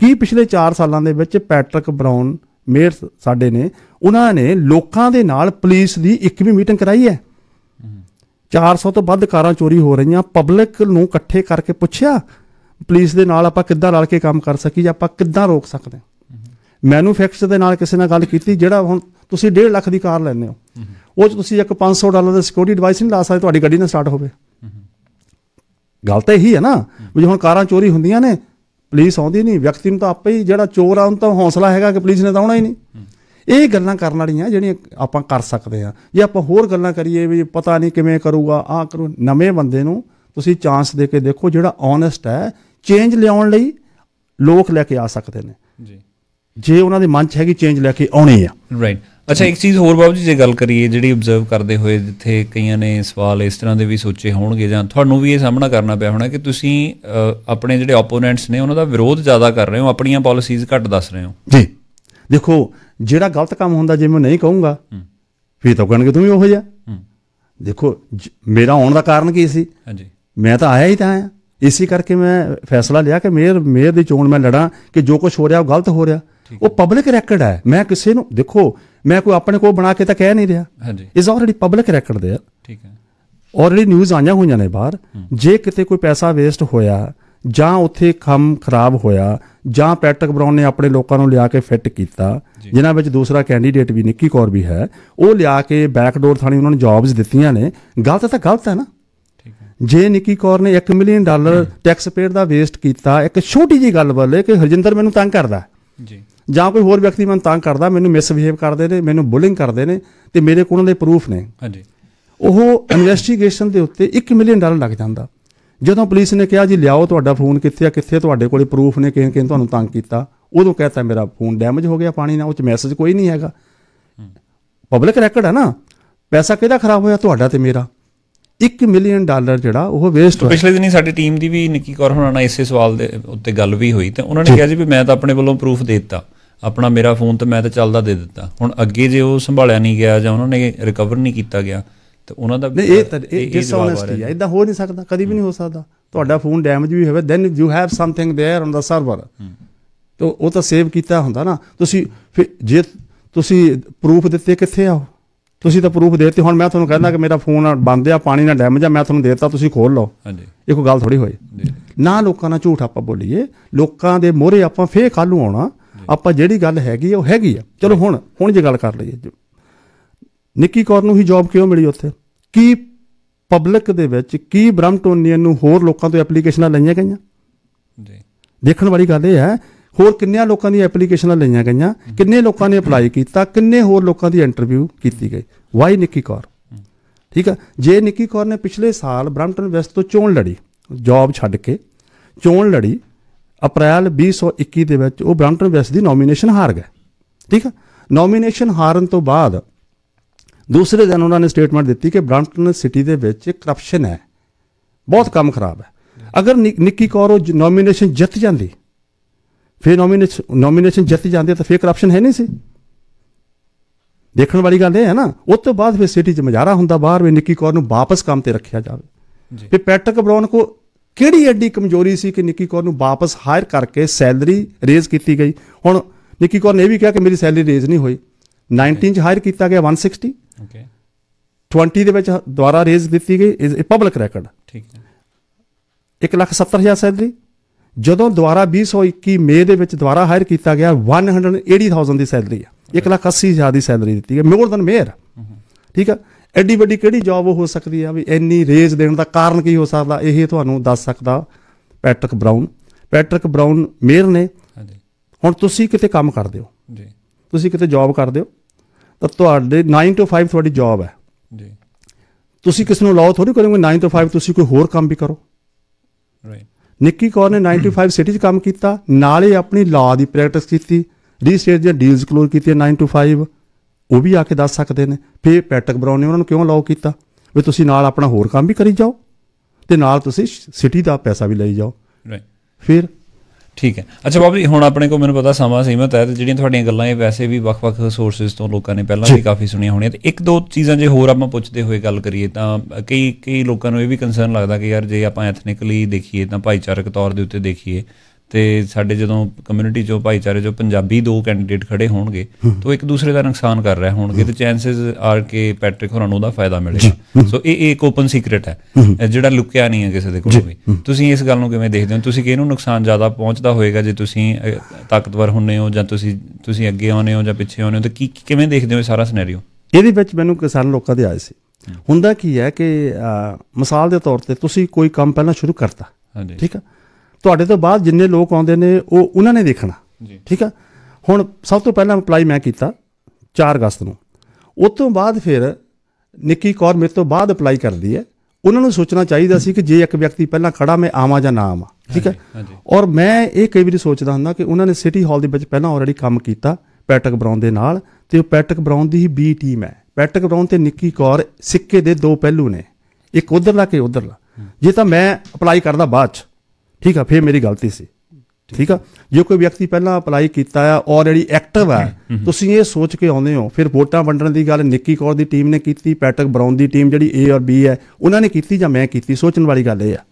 ਕੀ ਪਿਛਲੇ 4 ਸਾਲਾਂ ਦੇ ਵਿੱਚ ਪੈਟ੍ਰਿਕ ਬਰਾਊਨ ਮੇਅਰ ਸਾਡੇ ਨੇ ਉਹਨਾਂ ਨੇ ਲੋਕਾਂ ਦੇ ਨਾਲ ਪੁਲਿਸ ਦੀ ਇੱਕ ਵੀ ਮੀਟਿੰਗ ਕਰਾਈ ਹੈ 400 ਤੋਂ ਵੱਧ ਕਾਰਾਂ ਚੋਰੀ ਹੋ ਰਹੀਆਂ ਪਬਲਿਕ ਨੂੰ ਇਕੱਠੇ ਕਰਕੇ ਪੁੱਛਿਆ ਪੁਲਿਸ ਦੇ ਨਾਲ ਆਪਾਂ ਕਿੱਦਾਂ ਰਲ ਕੇ ਕੰਮ ਕਰ ਸਕੀ ਜਾਂ ਆਪਾਂ ਕਿੱਦਾਂ ਰੋਕ ਸਕਦੇ ਹਾਂ ਮੈਨੂਫੈਕਚਰ ਦੇ ਨਾਲ ਕਿਸੇ ਨਾਲ ਗੱਲ ਕੀਤੀ ਜਿਹੜਾ ਹੁਣ ਤੁਸੀਂ 1.5 ਲੱਖ ਦੀ ਕਾਰ ਲੈਂਦੇ ਹੋ ਉਹ ਚ ਤੁਸੀਂ ਇੱਕ 500 ਡਾਲਰ ਦਾ ਸਿਕਿਉਰਿਟੀ ਡਿਵਾਈਸ ਨਹੀਂ ਲਾ ਸਕਦੇ ਤੁਹਾਡੀ ਗੱਡੀ ਨਾ ਸਟਾਰਟ ਹੋਵੇ ਗੱਲ ਤਾਂ ਇਹੀ ਹੈ ਨਾ ਵੀ ਹੁਣ ਕਾਰਾਂ ਚੋਰੀ ਹੁੰਦੀਆਂ ਨੇ ਪੁਲਿਸ ਆਉਂਦੀ ਨਹੀਂ ਵਿਅਕਤੀ ਨੂੰ ਤਾਂ ਆਪੇ ਹੀ ਜਿਹੜਾ ਚੋਰ ਆ ਉਹਨੂੰ ਤਾਂ ਹੌਸਲਾ ਹੈਗਾ ਕਿ ਪੁਲਿਸ ਨੇ ਤਾਂ ਆਉਣਾ ਹੀ ਨਹੀਂ ਇਹ ਗੱਲਾਂ ਕਰਨ ਵਾਲੀਆਂ ਜਿਹੜੀਆਂ ਆਪਾਂ ਕਰ ਸਕਦੇ ਆ ਜੇ ਆਪਾਂ ਹੋਰ ਗੱਲਾਂ ਕਰੀਏ ਵੀ ਪਤਾ ਨਹੀਂ ਕਿਵੇਂ ਕਰੂਗਾ ਆ ਕਰੂ ਨਵੇਂ ਬੰਦੇ ਨੂੰ ਤੁਸੀਂ ਚਾਂਸ ਦੇ ਕੇ ਦੇਖੋ ਜਿਹੜਾ ਓਨੈਸਟ ਹੈ ਚੇਂਜ ਲਿਆਉਣ ਲਈ ਲੋਕ ਲੈ ਕੇ ਆ ਸਕਦੇ ਨੇ ਜੀ ਜੇ ਉਹਨਾਂ ਦੇ ਮਨ 'ਚ ਹੈਗੀ ਚੇਂਜ ਲੈ ਕੇ ਆਉਣੀ ਆ ਰਾਈਟ ਅੱਛਾ ਇੱਕ ਚੀਜ਼ ਹੋਰ ਬਾਬੂ ਜੀ ਜੇ ਗੱਲ ਕਰੀਏ ਜਿਹੜੀ ਆਬਜ਼ਰਵ ਕਰਦੇ ਹੋਏ ਜਿੱਥੇ ਕਈਆਂ ਨੇ ਸਵਾਲ ਇਸ ਤਰ੍ਹਾਂ ਦੇ ਵੀ ਸੋਚੇ ਹੋਣਗੇ ਜਾਂ ਤੁਹਾਨੂੰ ਵੀ ਇਹ ਸਾਹਮਣਾ ਕਰਨਾ ਪਿਆ ਹੋਣਾ ਕਿ ਤੁਸੀਂ ਆਪਣੇ ਜਿਹੜੇ ਆਪੋਨੈਂਟਸ ਨੇ ਉਹਨਾਂ ਦਾ ਵਿਰੋਧ ਜ਼ਿਆਦਾ ਕਰ ਰਹੇ ਹੋ ਆਪਣੀਆਂ ਪਾਲਿਸੀਜ਼ ਘੱਟ ਦੱਸ ਰਹੇ ਹੋ ਜੀ ਦੇਖੋ ਜਿਹੜਾ ਗਲਤ ਕੰਮ ਹੁੰਦਾ ਜੇ ਮੈਂ ਨਹੀਂ ਕਹੂੰਗਾ ਫਿਰ ਤਾਂ ਕਹਣਗੇ ਤੂੰ ਵੀ ਉਹੋ ਜਿਹਾ ਦੇਖੋ ਮੇਰਾ ਆਉਣ ਦਾ ਕਾਰਨ ਕੀ ਸੀ ਹਾਂਜੀ ਮੈਂ ਤਾਂ ਆਇਆ ਹੀ ਤਾਂ ਆਇਆ ਇਸੇ ਕਰਕੇ ਮੈਂ ਫੈਸਲਾ ਲਿਆ ਕਿ ਮੇਅਰ ਮੇਅਰ ਦੀ ਚੋਣ ਮੈਂ ਲੜਾਂ ਕਿ ਜੋ ਕੁਝ ਹੋ ਰਿਹਾ ਉਹ ਗਲਤ ਹੋ ਰਿਹਾ ਉਹ ਪਬਲਿਕ ਰੈਕਡ ਹੈ ਮੈਂ ਕਿਸੇ ਨੂੰ ਦੇਖੋ ਮੈਂ ਕੋਈ ਆਪਣੇ ਕੋਲ ਬਣਾ ਕੇ ਤਾਂ ਕਹਿ ਨਹੀਂ ਰਿਹਾ ਹਾਂਜੀ ਇਜ਼ ਆਲਰੇਡੀ ਪਬਲਿਕ ਰੈਕਡ ਦੇ ਠੀਕ ਹੈ ਆਲਰੇਡੀ ਨਿਊਜ਼ ਆਈਆਂ ਹੋਈਆਂ ਨੇ ਬਾਹਰ ਜੇ ਕਿਤੇ ਕੋਈ ਪੈਸਾ ਵੇਸਟ ਹੋਇਆ ਜਾਂ ਉੱਥੇ ਕੰਮ ਖਰਾਬ ਹੋਇਆ ਜਾਂ ਪੈਟਕ ਬਰਾਉਨ ਨੇ ਆਪਣੇ ਲੋਕਾਂ ਨੂੰ ਲਿਆ ਕੇ ਫਿੱਟ ਕੀਤਾ ਜਿਨ੍ਹਾਂ ਵਿੱਚ ਦੂਸਰਾ ਕੈਂਡੀਡੇਟ ਵੀ ਨਿੱਕੀ ਕੌਰ ਵੀ ਹੈ ਉਹ ਲਿਆ ਕੇ ਬੈਕਡੋਰ ਥਾਣੀ ਉਹਨਾਂ ਨੂੰ ਜੌਬਸ ਦਿੱਤੀਆਂ ਨੇ ਗਲਤ ਤਾਂ ਗਲਤ ਹੈ ਨਾ ਜੇ ਨਿੱਕੀ ਕੌਰ ਨੇ 1 ਮਿਲੀਅਨ ਡਾਲਰ ਟੈਕਸ ਪੇਅਰ ਦਾ ਵੇਸਟ ਕੀਤਾ ਇੱਕ ਛੋਟੀ ਜੀ ਗੱਲ ਵੱਲੇ ਕਿ ਹਰਜਿੰਦਰ ਮੈਨੂੰ ਤੰਗ ਕਰਦਾ ਜੀ ਜਾਂ ਕੋਈ ਹੋਰ ਵਿਅਕਤੀ ਮੈਨੂੰ ਤੰਗ ਕਰਦਾ ਮੈਨੂੰ ਮਿਸਬਿਹੇਵ ਕਰਦੇ ਨੇ ਮੈਨੂੰ ਬੁਲਿੰਗ ਕਰਦੇ ਨੇ ਤੇ ਮੇਰੇ ਕੋਲ ਉਹਨਾਂ ਦੇ ਪ੍ਰੂਫ ਨੇ ਹਾਂਜੀ ਉਹ ਇਨਵੈਸਟੀਗੇਸ਼ਨ ਦੇ ਉੱਤੇ 1 ਮਿਲੀਅਨ ਡਾਲਰ ਲੱਗ ਜਾਂਦਾ ਜਦੋਂ ਪੁਲਿਸ ਨੇ ਕਿਹਾ ਜੀ ਲਿਆਓ ਤੁਹਾਡਾ ਫੋਨ ਕਿੱਥੇ ਆ ਕਿੱਥੇ ਤੁਹਾਡੇ ਕੋਲੇ ਪ੍ਰੂਫ ਨੇ ਕਿਹਨ ਕਿਹਨ ਤੁਹਾਨੂੰ ਤੰਗ ਕੀਤਾ ਉਦੋਂ ਕਹਤਾ ਮੇਰਾ ਫੋਨ ਡੈਮੇਜ ਹੋ ਗਿਆ ਪਾਣੀ ਨਾਲ ਉਹ ਚ ਮੈਸੇਜ ਕੋਈ ਨਹੀਂ ਹੈਗਾ ਪਬਲਿਕ ਰੈਕਡ ਹੈ ਨਾ ਪੈਸਾ ਕਿਹਦਾ ਖਰਾਬ ਹੋਇਆ ਤੁਹਾਡਾ ਤੇ ਮੇਰਾ 1 ਮਿਲੀਅਨ ਡਾਲਰ ਜਿਹੜਾ ਉਹ ਵੇਸਟ ਹੋਇਆ ਪਿਛਲੇ ਦਿਨੀ ਸਾਡੀ ਟੀਮ ਦੀ ਵੀ ਨਿੱਕੀ ਕੌਰ ਹੋਣਾ ਨਾਲ ਇਸੇ ਸਵਾਲ ਦੇ ਉੱਤੇ ਗੱਲ ਵੀ ਹੋਈ ਤੇ ਉਹਨਾਂ ਨੇ ਕਿਹਾ ਜੀ ਵੀ ਮੈਂ ਤਾਂ ਆਪਣੇ ਵੱਲੋਂ ਪ੍ਰੂਫ ਦੇ ਦਿੱਤਾ ਆਪਣਾ ਮੇਰਾ ਫੋਨ ਤੇ ਮੈਂ ਤਾਂ ਚੱਲਦਾ ਦੇ ਦਿੱਤਾ ਹੁਣ ਅੱਗੇ ਜੇ ਉਹ ਸੰਭਾਲਿਆ ਨਹੀਂ ਗਿਆ ਜਾਂ ਉਹਨਾਂ ਨੇ ਰਿਕਵਰ ਨਹੀਂ ਕੀਤਾ ਗਿਆ ਤੇ ਉਹਨਾਂ ਦਾ ਨਹੀਂ ਇਹ ਇਹ ਡਿਸਹੋਨੈਸਟੀ ਆ ਇਦਾਂ ਹੋ ਨਹੀਂ ਸਕਦਾ ਕਦੀ ਵੀ ਨਹੀਂ ਹੋ ਸਕਦਾ ਤੁਹਾਡਾ ਫੋਨ ਡੈਮੇਜ ਵੀ ਹੋਵੇ then you have something there on the server ਤੋ ਉਹ ਤਾਂ ਸੇਵ ਕੀਤਾ ਹੁੰਦਾ ਨਾ ਤੁਸੀਂ ਜੇ ਤੁਸੀਂ ਪ੍ਰੂਫ ਦਿੱਤੇ ਕਿੱਥੇ ਆਓ ਤੁਸੀਂ ਤਾਂ ਪ੍ਰੂਫ ਦੇਤੇ ਹੁਣ ਮੈਂ ਤੁਹਾਨੂੰ ਕਹਿੰਦਾ ਕਿ ਮੇਰਾ ਫੋਨ ਬੰਦ ਆ ਪਾਣੀ ਨਾਲ ਡੈਮੇਜ ਆ ਮੈਂ ਤੁਹਾਨੂੰ ਦੇਤਾ ਤੁਸੀਂ ਖੋਲ ਲਓ ਹਾਂਜੀ ਇਹ ਕੋਈ ਗੱਲ ਥੋੜੀ ਹੋਈ ਨਾ ਲੋਕਾਂ ਨਾਲ ਝੂਠ ਆਪਾਂ ਬੋਲੀਏ ਲੋਕਾਂ ਦੇ ਮੋਹਰੇ ਆਪਾਂ ਫੇਰ ਖਾਲੂ ਆਉਣਾ ਆਪਾਂ ਜਿਹੜੀ ਗੱਲ ਹੈਗੀ ਉਹ ਹੈਗੀ ਆ ਚਲੋ ਹੁਣ ਹੁਣ ਜੇ ਗੱਲ ਕਰ ਲਈਏ ਨਿੱਕੀ ਕੌਰ ਨੂੰ ਹੀ ਜੌਬ ਕਿਉਂ ਮਿਲੀ ਉੱਥੇ ਕੀ ਪਬਲਿਕ ਦੇ ਵਿੱਚ ਕੀ ਬ੍ਰਮਟੋਨੀਅਨ ਨੂੰ ਹੋਰ ਲੋਕਾਂ ਤੋਂ ਐਪਲੀਕੇਸ਼ਨਾਂ ਲਈਆਂ ਗਈਆਂ ਜੀ ਦੇਖਣ ਵਾਲੀ ਗੱਲ ਇਹ ਹੈ ਹੋਰ ਕਿੰਨਿਆਂ ਲੋਕਾਂ ਦੀ ਐਪਲੀਕੇਸ਼ਨਾਂ ਲਈਆਂ ਗਈਆਂ ਕਿੰਨੇ ਲੋਕਾਂ ਨੇ ਅਪਲਾਈ ਕੀਤਾ ਕਿੰਨੇ ਹੋਰ ਲੋਕਾਂ ਦੀ ਇੰਟਰਵਿਊ ਕੀਤੀ ਗਈ ਵਾਈ ਨਿੱਕੀ ਕੌਰ ਠੀਕ ਆ ਜੇ ਨਿੱਕੀ ਕੌਰ ਨੇ ਪਿਛਲੇ ਸਾਲ ਬ੍ਰੈਂਟਨ ਵੈਸਟ ਤੋਂ ਚੋਣ ਲੜੀ ਜੌਬ ਛੱਡ ਕੇ ਚੋਣ ਲੜੀ ਅਪ੍ਰੈਲ 2021 ਦੇ ਵਿੱਚ ਉਹ ਬ੍ਰੈਂਟਨ ਵੈਸਟ ਦੀ ਨੋਮੀਨੇਸ਼ਨ ਹਾਰ ਗਏ ਠੀਕ ਆ ਨੋਮੀਨੇਸ਼ਨ ਹਾਰਨ ਤੋਂ ਬਾਅਦ ਦੂਸਰੇ ਦਿਨ ਉਹਨਾਂ ਨੇ ਸਟੇਟਮੈਂਟ ਦਿੱਤੀ ਕਿ ਬ੍ਰੈਂਟਨ ਸਿਟੀ ਦੇ ਵਿੱਚ ਕਰਪਸ਼ਨ ਹੈ ਬਹੁਤ ਕੰਮ ਖਰਾਬ ਹੈ ਅਗਰ ਨਿੱਕੀ ਕੌਰ ਉਹ ਨੋਮੀਨੇਸ਼ਨ ਜਿੱਤ ਜਾਂਦੀ ਫਿਰ ਨੋਮੀਨੇਸ਼ਨ ਨੋਮੀਨੇਸ਼ਨ ਜਿੱਤ ਜਾਂਦੇ ਤਾਂ ਫਿਰ ਕਰਪਸ਼ਨ ਹੈ ਨਹੀਂ ਸੀ ਦੇਖਣ ਵਾਲੀ ਗੱਲ ਇਹ ਹੈ ਨਾ ਉਸ ਤੋਂ ਬਾਅਦ ਫਿਰ ਸਿਟੀ 'ਚ ਮਜ਼ਾਰਾ ਹੁੰਦਾ ਬਾਹਰ ਵੀ ਨਿੱਕੀ ਕੌਰ ਨੂੰ ਵਾਪਸ ਕੰਮ ਤੇ ਰੱਖਿਆ ਜਾਵੇ ਜੀ ਫਿਰ ਪੈਟਕ ਬਰੌਨ ਕੋ ਕਿਹੜੀ ਐਡੀ ਕਮਜ਼ੋਰੀ ਸੀ ਕਿ ਨਿੱਕੀ ਕੌਰ ਨੂੰ ਵਾਪਸ ਹਾਇਰ ਕਰਕੇ ਸੈਲਰੀ ਰੇਜ਼ ਕੀਤੀ ਗਈ ਹੁਣ ਨਿੱਕੀ ਕੌਰ ਨੇ ਇਹ ਵੀ ਕਿਹਾ ਕਿ ਮੇਰੀ ਸੈਲਰੀ ਰੇਜ਼ ਨਹੀਂ ਹੋਈ 19 'ਚ ਹਾਇਰ ਕੀਤਾ ਗਿਆ 160 ਓਕੇ 20 ਦੇ ਵਿੱਚ ਦੁਆਰਾ ਰੇਜ਼ ਦਿੱਤੀ ਗਈ ਇਜ਼ ਅ ਪਬਲਿਕ ਰੈਕੋਰਡ ਠੀਕ ਹੈ 1 ਲੱਖ 70 ਹਜ਼ਾਰ ਸੈਲਰੀ ਜਦੋਂ ਦੁਬਾਰਾ 2021 ਮਈ ਦੇ ਵਿੱਚ ਦੁਬਾਰਾ ਹਾਇਰ ਕੀਤਾ ਗਿਆ 180000 ਦੀ ਸੈਲਰੀ ਆ 180000 ਦੀ ਸੈਲਰੀ ਦਿੱਤੀ ਹੈ ਮੋਰ ਦਨ ਮੇਅਰ ਠੀਕ ਆ ਐਡੀ ਵੱਡੀ ਕਿਹੜੀ ਜੌਬ ਹੋ ਸਕਦੀ ਆ ਵੀ ਇੰਨੀ ਰੇਜ਼ ਦੇਣ ਦਾ ਕਾਰਨ ਕੀ ਹੋ ਸਕਦਾ ਇਹ ਤੁਹਾਨੂੰ ਦੱਸ ਸਕਦਾ Patrick Brown Patrick Brown mayor ਨੇ ਹੁਣ ਤੁਸੀਂ ਕਿਤੇ ਕੰਮ ਕਰਦੇ ਹੋ ਜੀ ਤੁਸੀਂ ਕਿਤੇ ਜੌਬ ਕਰਦੇ ਹੋ ਤਾਂ ਤੁਹਾਡੇ 9 ਤੋਂ 5 ਤੁਹਾਡੀ ਜੌਬ ਹੈ ਜੀ ਤੁਸੀਂ ਕਿਸ ਨੂੰ ਲਾਓ ਥੋੜੀ ਕਰੋਗੇ 9 ਤੋਂ 5 ਤੁਸੀਂ ਕੋਈ ਹੋਰ ਕੰਮ ਵੀ ਕਰੋ ਰਾਈਟ ਨਿੱਕੀ ਕੌਰ ਨੇ 95 ਸਿਟੀ 'ਚ ਕੰਮ ਕੀਤਾ ਨਾਲ ਹੀ ਆਪਣੀ ਲਾ ਦੀ ਪ੍ਰੈਕਟਿਸ ਕੀਤੀ ਰੀਅਲ ਸਟੇਟ ਦੀਆਂ ਡੀਲਸ ਕਲੋਜ਼ ਕੀਤੀਆਂ 5 ਉਹ ਵੀ ਆ ਕੇ ਦੱਸ ਸਕਦੇ ਨੇ ਫੇ ਪੈਟਕ ਬਰਾਉਨ ਨੇ ਉਹਨਾਂ ਨੂੰ ਕਿਉਂ ਲਾਉ ਕੀਤਾ ਵੀ ਤੁਸੀਂ ਨਾਲ ਆਪਣਾ ਹੋਰ ਕੰਮ ਵੀ ਕਰੀ ਜਾਓ ਤੇ ਨਾਲ ਤੁਸੀਂ ਸਿਟੀ ਦਾ ਪੈਸਾ ਵੀ ਲਈ ਜਾਓ ਫਿਰ ਠੀਕ ਹੈ ਅੱਛਾ ਬਾਬੂ ਜੀ ਹੁਣ ਆਪਣੇ ਕੋਲ ਮੈਨੂੰ ਪਤਾ ਸਮਾਂ ਸੀਮਤ ਹੈ ਤੇ ਜਿਹੜੀਆਂ ਤੁਹਾਡੀਆਂ ਗੱਲਾਂ ਇਹ ਵੈਸੇ ਵੀ ਵੱਖ-ਵੱਖ ਸੋਰਸਸ ਤੋਂ ਲੋਕਾਂ ਨੇ ਪਹਿਲਾਂ ਵੀ ਕਾਫੀ ਸੁਣੀਆਂ ਹੋਣੀਆਂ ਤੇ ਇੱਕ ਦੋ ਚੀਜ਼ਾਂ ਜੇ ਹੋਰ ਆਪਾਂ ਪੁੱਛਦੇ ਹੋਏ ਗੱਲ ਕਰੀਏ ਤਾਂ ਕਈ ਕਈ ਲੋਕਾਂ ਨੂੰ ਇਹ ਵੀ ਕਨਸਰਨ ਲੱਗਦਾ ਕਿ ਯਾਰ ਜੇ ਆਪਾਂ ਐਥਨਿਕਲੀ ਦੇਖੀਏ ਤਾਂ ਭਾਈਚਾਰਕ ਤੌਰ ਦੇ ਉੱਤੇ ਦੇਖੀਏ ਤੇ ਸਾਡੇ ਜਦੋਂ ਕਮਿਊਨਿਟੀ ਚੋਂ ਭਾਈਚਾਰੇ ਚੋਂ ਪੰਜਾਬੀ ਦੋ ਕੈਂਡੀਡੇਟ ਖੜੇ ਹੋਣਗੇ ਤਾਂ ਇੱਕ ਦੂਸਰੇ ਦਾ ਨੁਕਸਾਨ ਕਰ ਰਹੇ ਹੋਣਗੇ ਤੇ ਚਾਂਸਸ ਆਰ ਕੇ ਪੈਟ੍ਰਿਕ ਹੋਰਾਂ ਨੂੰ ਉਹਦਾ ਫਾਇਦਾ ਮਿਲੇਗਾ ਸੋ ਇਹ ਇੱਕ ਓਪਨ ਸੀਕ੍ਰੀਟ ਹੈ ਜਿਹੜਾ ਲੁਕਿਆ ਨਹੀਂ ਹੈ ਕਿਸੇ ਦੇ ਕੋਲ ਵੀ ਤੁਸੀਂ ਇਸ ਗੱਲ ਨੂੰ ਕਿਵੇਂ ਦੇਖਦੇ ਹੋ ਤੁਸੀਂ ਕਿ ਇਹਨੂੰ ਨੁਕਸਾਨ ਜ਼ਿਆਦਾ ਪਹੁੰਚਦਾ ਹੋਏਗਾ ਜੇ ਤੁਸੀਂ ਤਾਕਤਵਰ ਹੁੰਨੇ ਹੋ ਜਾਂ ਤੁਸੀਂ ਤੁਸੀਂ ਅੱਗੇ ਆਉਨੇ ਹੋ ਜਾਂ ਪਿੱਛੇ ਆਉਨੇ ਹੋ ਤਾਂ ਕੀ ਕਿਵੇਂ ਦੇਖਦੇ ਹੋ ਇਹ ਸਾਰਾ ਸਿਨੈਰੀਓ ਇਹਦੇ ਵਿੱਚ ਮੈਨੂੰ ਕਿਸਾਨ ਲੋਕਾਂ ਦੇ ਆਏ ਸੀ ਹੁੰਦਾ ਕੀ ਹੈ ਕਿ ਮਿਸਾਲ ਦੇ ਤੌਰ ਤੇ ਤੁਸੀਂ ਕੋਈ ਕੰਮ ਪਹਿਲਾਂ ਸ਼ੁਰੂ ਕਰਤਾ ਠੀਕ ਹੈ ਤੁਹਾਡੇ ਤੋਂ ਬਾਅਦ ਜਿੰਨੇ ਲੋਕ ਆਉਂਦੇ ਨੇ ਉਹ ਉਹਨਾਂ ਨੇ ਦੇਖਣਾ ਠੀਕ ਆ ਹੁਣ ਸਭ ਤੋਂ ਪਹਿਲਾਂ ਅਪਲਾਈ ਮੈਂ ਕੀਤਾ 4 ਅਗਸਤ ਨੂੰ ਉਸ ਤੋਂ ਬਾਅਦ ਫਿਰ ਨਿੱਕੀ ਕੌਰ ਮੇਰੇ ਤੋਂ ਬਾਅਦ ਅਪਲਾਈ ਕਰਦੀ ਹੈ ਉਹਨਾਂ ਨੂੰ ਸੋਚਣਾ ਚਾਹੀਦਾ ਸੀ ਕਿ ਜੇ ਇੱਕ ਵਿਅਕਤੀ ਪਹਿਲਾਂ ਖੜਾ ਮੈਂ ਆਵਾਂ ਜਾਂ ਨਾ ਆਵਾਂ ਠੀਕ ਹੈ ਔਰ ਮੈਂ ਇਹ ਕਈ ਵਾਰੀ ਸੋਚਦਾ ਹੁੰਦਾ ਕਿ ਉਹਨਾਂ ਨੇ ਸਿਟੀ ਹਾਲ ਦੇ ਵਿੱਚ ਪਹਿਲਾਂ ਆਲਰੇਡੀ ਕੰਮ ਕੀਤਾ ਪੈਟਕ ਬਰਾਉਨ ਦੇ ਨਾਲ ਤੇ ਉਹ ਪੈਟਕ ਬਰਾਉਨ ਦੀ ਹੀ ਬੀ ਟੀਮ ਹੈ ਪੈਟਕ ਬਰਾਉਨ ਤੇ ਨਿੱਕੀ ਕੌਰ ਸਿੱਕੇ ਦੇ ਦੋ ਪਹਿਲੂ ਨੇ ਇੱਕ ਉਧਰਲਾ ਕਿ ਉਧਰਲਾ ਜੇ ਤਾਂ ਮੈਂ ਅਪਲਾਈ ਕਰਦਾ ਬਾਅਦ ਚ ਠੀਕ ਆ ਫੇਰ ਮੇਰੀ ਗਲਤੀ ਸੀ ਠੀਕ ਆ ਜੇ ਕੋਈ ਵਿਅਕਤੀ ਪਹਿਲਾਂ ਅਪਲਾਈ ਕੀਤਾ ਆ ਆਲਰੇਡੀ ਐਕਟਿਵ ਆ ਤੁਸੀਂ ਇਹ ਸੋਚ ਕੇ ਆਉਂਦੇ ਹੋ ਫਿਰ ਵੋਟਾਂ ਵੰਡਣ ਦੀ ਗੱਲ ਨਿੱਕੀ ਕੌਰ ਦੀ ਟੀਮ ਨੇ ਕੀਤੀ ਪੈਟਕ ਬਰਾਉਨ ਦੀ ਟੀਮ ਜਿਹੜੀ ਏ ਔਰ ਬੀ ਹੈ ਉਹਨਾਂ ਨੇ ਕੀਤੀ ਜਾਂ ਮੈਂ ਕੀਤੀ ਸੋਚਣ ਵਾਲੀ ਗੱਲ ਇਹ ਆ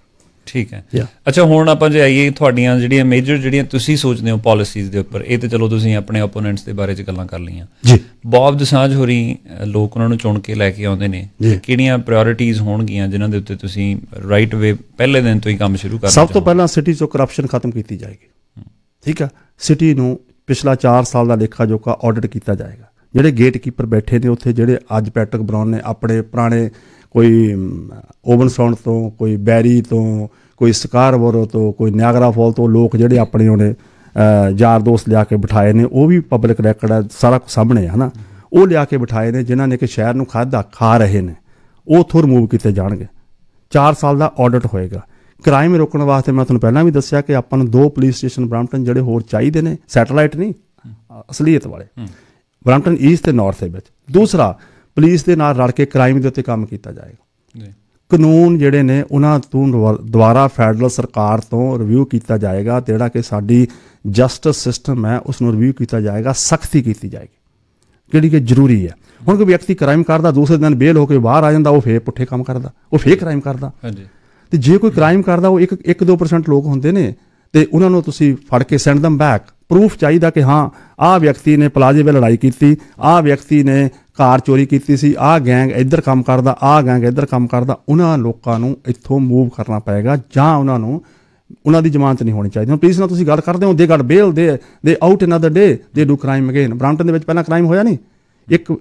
ਠੀਕ ਹੈ ਅੱਛਾ ਹੁਣ ਆਪਾਂ ਜੇ ਆਈਏ ਤੁਹਾਡੀਆਂ ਜਿਹੜੀਆਂ ਮੇਜਰ ਜਿਹੜੀਆਂ ਤੁਸੀਂ ਸੋਚਦੇ ਹੋ ਪਾਲਿਸੀਜ਼ ਦੇ ਉੱਪਰ ਇਹ ਤੇ ਚਲੋ ਤੁਸੀਂ ਆਪਣੇ ਆਪੋਨੈਂਟਸ ਦੇ ਬਾਰੇ ਚ ਗੱਲਾਂ ਕਰ ਲਈਆਂ ਜੀ ਬੌਬ ਦਸਾਂਜ ਹੋਰੀ ਲੋਕ ਉਹਨਾਂ ਨੂੰ ਚੁਣ ਕੇ ਲੈ ਕੇ ਆਉਂਦੇ ਨੇ ਕਿਹੜੀਆਂ ਪ੍ਰਾਇੋਰਟੀਜ਼ ਹੋਣਗੀਆਂ ਜਿਨ੍ਹਾਂ ਦੇ ਉੱਤੇ ਤੁਸੀਂ ਰਾਈਟ ਵੇ ਪਹਿਲੇ ਦਿਨ ਤੋਂ ਹੀ ਕੰਮ ਸ਼ੁਰੂ ਕਰਨਾ ਸਭ ਤੋਂ ਪਹਿਲਾਂ ਸਿਟੀ ਚੋਂ ਕਰਪਸ਼ਨ ਖਤਮ ਕੀਤੀ ਜਾਏਗੀ ਠੀਕ ਆ ਸਿਟੀ ਨੂੰ ਪਿਛਲਾ 4 ਸਾਲ ਦਾ ਲੇਖਾ ਜੋਖਾ ਆਡਿਟ ਕੀਤਾ ਜਾਏਗਾ ਜਿਹੜੇ ਗੇਟਕੀਪਰ ਬੈਠੇ ਨੇ ਉੱਥੇ ਜਿਹੜੇ ਅੱਜ ਪੈਟਕ ਬਰਾਉਨ ਨੇ ਆਪਣੇ ਪੁਰਾਣੇ ਕੋਈ ਓਵਨ ਸਾਉਂਡ ਤੋਂ ਕੋਈ ਬੈਰੀ ਤੋਂ ਕੋਈ ਸਕਾਰਬੋਰੋ ਤੋਂ ਕੋਈ ਨਿਆਗਰਾ ਫਾਲ ਤੋਂ ਲੋਕ ਜਿਹੜੇ ਆਪਣੇ ਉਹਨੇ ਯਾਰ ਦੋਸਤ ਲਿਆ ਕੇ ਬਿਠਾਏ ਨੇ ਉਹ ਵੀ ਪਬਲਿਕ ਰੈਕਡ ਹੈ ਸਾਰਾ ਕੁ ਸਾਹਮਣੇ ਹੈ ਨਾ ਉਹ ਲਿਆ ਕੇ ਬਿਠਾਏ ਨੇ ਜਿਨ੍ਹਾਂ ਨੇ ਕਿ ਸ਼ਹਿਰ ਨੂੰ ਖਾਦਾ ਖਾ ਰਹੇ ਨੇ ਉਹ ਥੋਰ ਮੂਵ ਕੀਤੇ ਜਾਣਗੇ 4 ਸਾਲ ਦਾ ਆਡਿਟ ਹੋਏਗਾ ਕ੍ਰਾਈਮ ਰੋਕਣ ਵਾਸਤੇ ਮੈਂ ਤੁਹਾਨੂੰ ਪਹਿਲਾਂ ਵੀ ਦੱਸਿਆ ਕਿ ਆਪਾਂ ਨੂੰ ਦੋ ਪੁਲਿਸ ਸਟੇਸ਼ਨ ਬ੍ਰਾਂਟਨ ਜਿਹੜੇ ਹੋਰ ਚਾਹੀਦੇ ਨੇ ਸੈਟਲਾਈਟ ਨਹੀਂ ਅਸਲੀਅਤ ਵਾਲੇ ਬ੍ਰਾਂਟਨ ਈਸਟ ਤੇ ਨਾਰਥ ਦੇ ਵਿੱਚ ਦੂਸਰਾ ਪੁਲਿਸ ਦੇ ਨਾਲ ਰਲ ਕੇ ਕ੍ਰਾਈਮ ਦੇ ਉੱਤੇ ਕੰਮ ਕੀਤਾ ਜਾਏਗਾ ਜੀ ਕਾਨੂੰਨ ਜਿਹੜੇ ਨੇ ਉਹਨਾਂ ਤੋਂ ਦੁਬਾਰਾ ਫੈਡਰਲ ਸਰਕਾਰ ਤੋਂ ਰਿਵਿਊ ਕੀਤਾ ਜਾਏਗਾ ਤੇ ਜਿਹੜਾ ਕਿ ਸਾਡੀ ਜਸਟਿਸ ਸਿਸਟਮ ਹੈ ਉਸ ਨੂੰ ਰਿਵਿਊ ਕੀਤਾ ਜਾਏਗਾ ਸਖਤੀ ਕੀਤੀ ਜਾਏਗੀ ਜਿਹੜੀ ਕਿ ਜ਼ਰੂਰੀ ਹੈ ਹੁਣ ਕੋਈ ਵਿਅਕਤੀ ਕ੍ਰਾਈਮ ਕਰਦਾ ਦੂਸਰੇ ਦਿਨ ਬੇਲ ਹੋ ਕੇ ਬਾਹਰ ਆ ਜਾਂਦਾ ਉਹ ਫੇਰ ਪੁੱਠੇ ਕੰਮ ਕਰਦਾ ਉਹ ਫੇਰ ਕ੍ਰਾਈਮ ਕਰਦਾ ਹਾਂਜੀ ਤੇ ਜੇ ਕੋਈ ਕ੍ਰਾਈਮ ਕਰਦਾ ਉਹ 1 1-2% ਲੋਕ ਹੁੰਦੇ ਨੇ ਤੇ ਉਹਨਾਂ ਨੂੰ ਤੁਸੀਂ ਫੜ ਕੇ ਸੈਂਡ ਦਮ ਬੈਕ ਪ੍ਰੂਫ ਚਾਹੀਦਾ ਕਿ ਹਾਂ ਆਹ ਵਿਅਕਤੀ ਨੇ ਪਲਾਜੇ 'ਤੇ ਲੜਾਈ ਕੀਤੀ ਆਹ ਵਿਅਕਤੀ ਨੇ ਕਾਰ ਚੋਰੀ ਕੀਤੀ ਸੀ ਆਹ ਗੈਂਗ ਇੱਧਰ ਕੰਮ ਕਰਦਾ ਆਹ ਗੈਂਗ ਇੱਧਰ ਕੰਮ ਕਰਦਾ ਉਹਨਾਂ ਲੋਕਾਂ ਨੂੰ ਇੱਥੋਂ ਮੂਵ ਕਰਨਾ ਪਏਗਾ ਜਾਂ ਉਹਨਾਂ ਨੂੰ ਉਹਨਾਂ ਦੀ ਜ਼ਮਾਨਤ ਨਹੀਂ ਹੋਣੀ ਚਾਹੀਦੀ ਹੁਣ ਪੁਲਿਸ ਨਾਲ ਤੁਸੀਂ ਗੱਲ ਕਰਦੇ ਹੋ ਦੇ ਗੱਡ ਬੇਲ ਦੇ ਦੇ ਆਊਟ ਅਨਦਰ ਡੇ ਦੇ ਡੂ ਕ੍ਰਾਈਮ ਅਗੇਨ ਬ੍ਰਾਂਟਨ ਦੇ ਵਿੱਚ ਪਹਿਲਾਂ ਕ੍ਰਾਈਮ ਹੋਇਆ ਨਹੀਂ ਇੱਕ